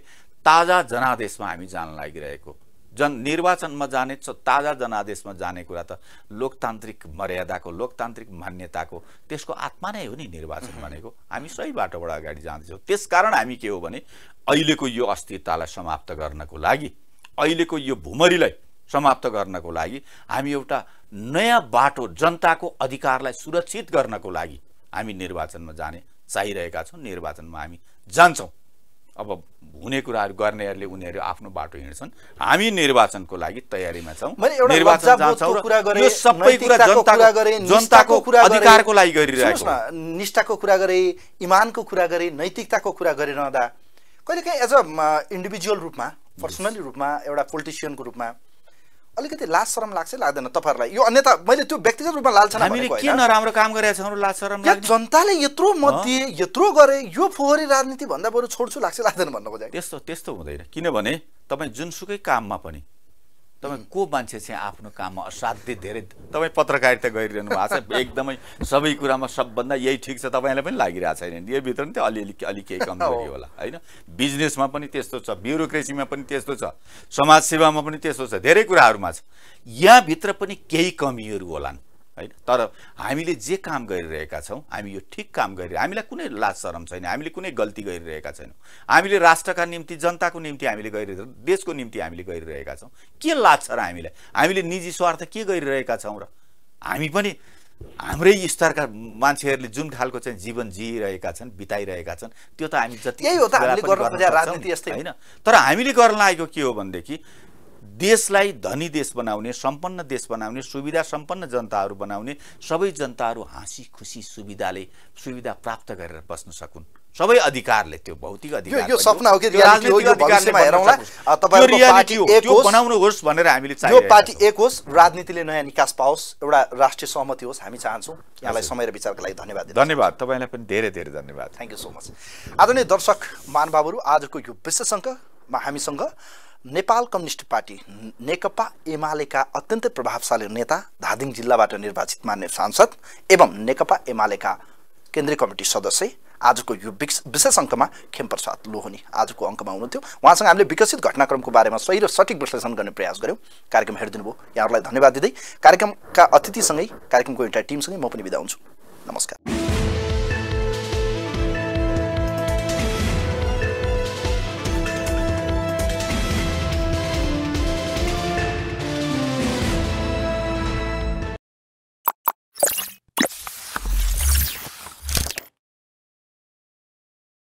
ताजा जनादेशमा हामी जान लागिरहेको जन निर्वाचनमा जाने ताजा जनादेशमा जाने कुरा त लोकतान्त्रिक मर्यादाको लोकतान्त्रिक मान्यताको त्यसको आत्मा नै हो नि निर्वाचन भनेको हामी सही बाटोबाट अगाडि जाँदैछौँ त्यसकारण हामी के हो भने अहिलेको यो अस्थिरतालाई समाप्त गर्नको लागि अहिलेको यो भुमरीलाई समाप्त गर्नको लागि हामी एउटा नयाँ बाटो जनताको अधिकारलाई सुरक्षित गर्नको लागि हामी निर्वाचनमा जाने चाहिरहेका छौँ निर्वाचनमा हामी जान्छौँ अब हुने कुराहरू गर्नेहरूले उनीहरू आफ्नो बाटो हिँड्छन् हामी निर्वाचनको लागि तयारीमा छौँ निर्वाचन सबै कुरा जनताको कुरा अधिकारको लागि गरिरहेको निष्ठाको कुरा गरे इमानको कुरा गरे नैतिकताको कुरा गरिरहँदा कहिलेकाहीँ एज अ इन्डिभिजुअल रूपमा पर्सनली रूपमा एउटा पोलिटिसियनको रूपमा अलिकति लाज शरम लाग्छ लाग्दैन तपाईँहरूलाई यो अन्यथा मैले त्यो व्यक्तिगत रूपमा लालछना हामीले के नराम्रो काम गरेका छौँ लाज शरम जनताले यत्रो मत दिए यत्रो गरे यो फोहोरी राजनीति भन्दा बरु छोड्छु लाग्छ लाग्दैन भन्नु खोजेको त्यस्तो त्यस्तो हुँदैन किनभने तपाईँ जुनसुकै काममा पनि तपाईँ को मान्छे चाहिँ आफ्नो काममा असाध्य धेरै तपाईँ पत्रकारिता गरिरहनु भएको छ एकदमै सबै कुरामा सबभन्दा यही ठिक छ तपाईँलाई पनि लागिरहेको छैन यो भित्र नि अलिअलि अलिक केही कमजोरी होला होइन बिजनेसमा पनि त्यस्तो छ ब्युरोक्रेसीमा पनि त्यस्तो छ समाजसेवामा पनि त्यस्तो छ धेरै कुराहरूमा छ यहाँभित्र पनि केही कमीहरू होलान् होइन तर हामीले जे काम गरिरहेका छौँ हामी यो ठिक काम गरिरहे हामीलाई कुनै लाज सरम छैन हामीले कुनै गल्ती गरिरहेका छैनौँ हामीले राष्ट्रका निम्ति जनताको निम्ति हामीले गरि देशको निम्ति हामीले गरिरहेका छौँ के लाज छ र हामीलाई हामीले निजी स्वार्थ के गरिरहेका छौँ र हामी पनि हाम्रै स्तरका मान्छेहरूले जुन खालको चाहिँ जीवन जिइरहेका छन् बिताइरहेका छन् त्यो त हामी जति यही हो त हामीले गर्न राजनीति यस्तै होइन तर हामीले गर्न लागेको के हो भनेदेखि देशलाई धनी देश बनाउने सम्पन्न देश बनाउने सुविधा सम्पन्न जनताहरू बनाउने सबै जनताहरू हाँसी खुसी सुविधाले सुविधा प्राप्त गरेर बस्न सकुन् सबै अधिकारले त्यो भौतिक अधिकार यो बनाउनुहोस् भनेर हामीले यो पार्टी एक होस् राजनीतिले नयाँ निकास पाओस् एउटा राष्ट्रिय सहमति होस् हामी चाहन्छौँ यहाँलाई समय र विचारको लागि धन्यवाद धन्यवाद तपाईँलाई पनि धेरै धेरै धन्यवाद थ्याङ्क यू सो मच आदरणीय दर्शक महानुभावहरू आजको यो विशेष अङ्कमा हामीसँग नेपाल कम्युनिस्ट पार्टी नेकपा एमालेका अत्यन्तै प्रभावशाली नेता धादिङ जिल्लाबाट निर्वाचित मान्य सांसद एवं नेकपा एमालेका केन्द्रीय कमिटी सदस्य आजको यो विशेष अङ्कमा खेमप्रसाद लोहनी आजको अङ्कमा हुनुहुन्थ्यो उहाँसँग हामीले विकसित घटनाक्रमको बारेमा सही र सठिक विश्लेषण गर्ने प्रयास गऱ्यौँ कार्यक्रम हेरिदिनुभयो यहाँहरूलाई धन्यवाद दिँदै कार्यक्रमका अतिथिसँगै कार्यक्रमको एउटा टिमसँगै म पनि बिदा हुन्छु नमस्कार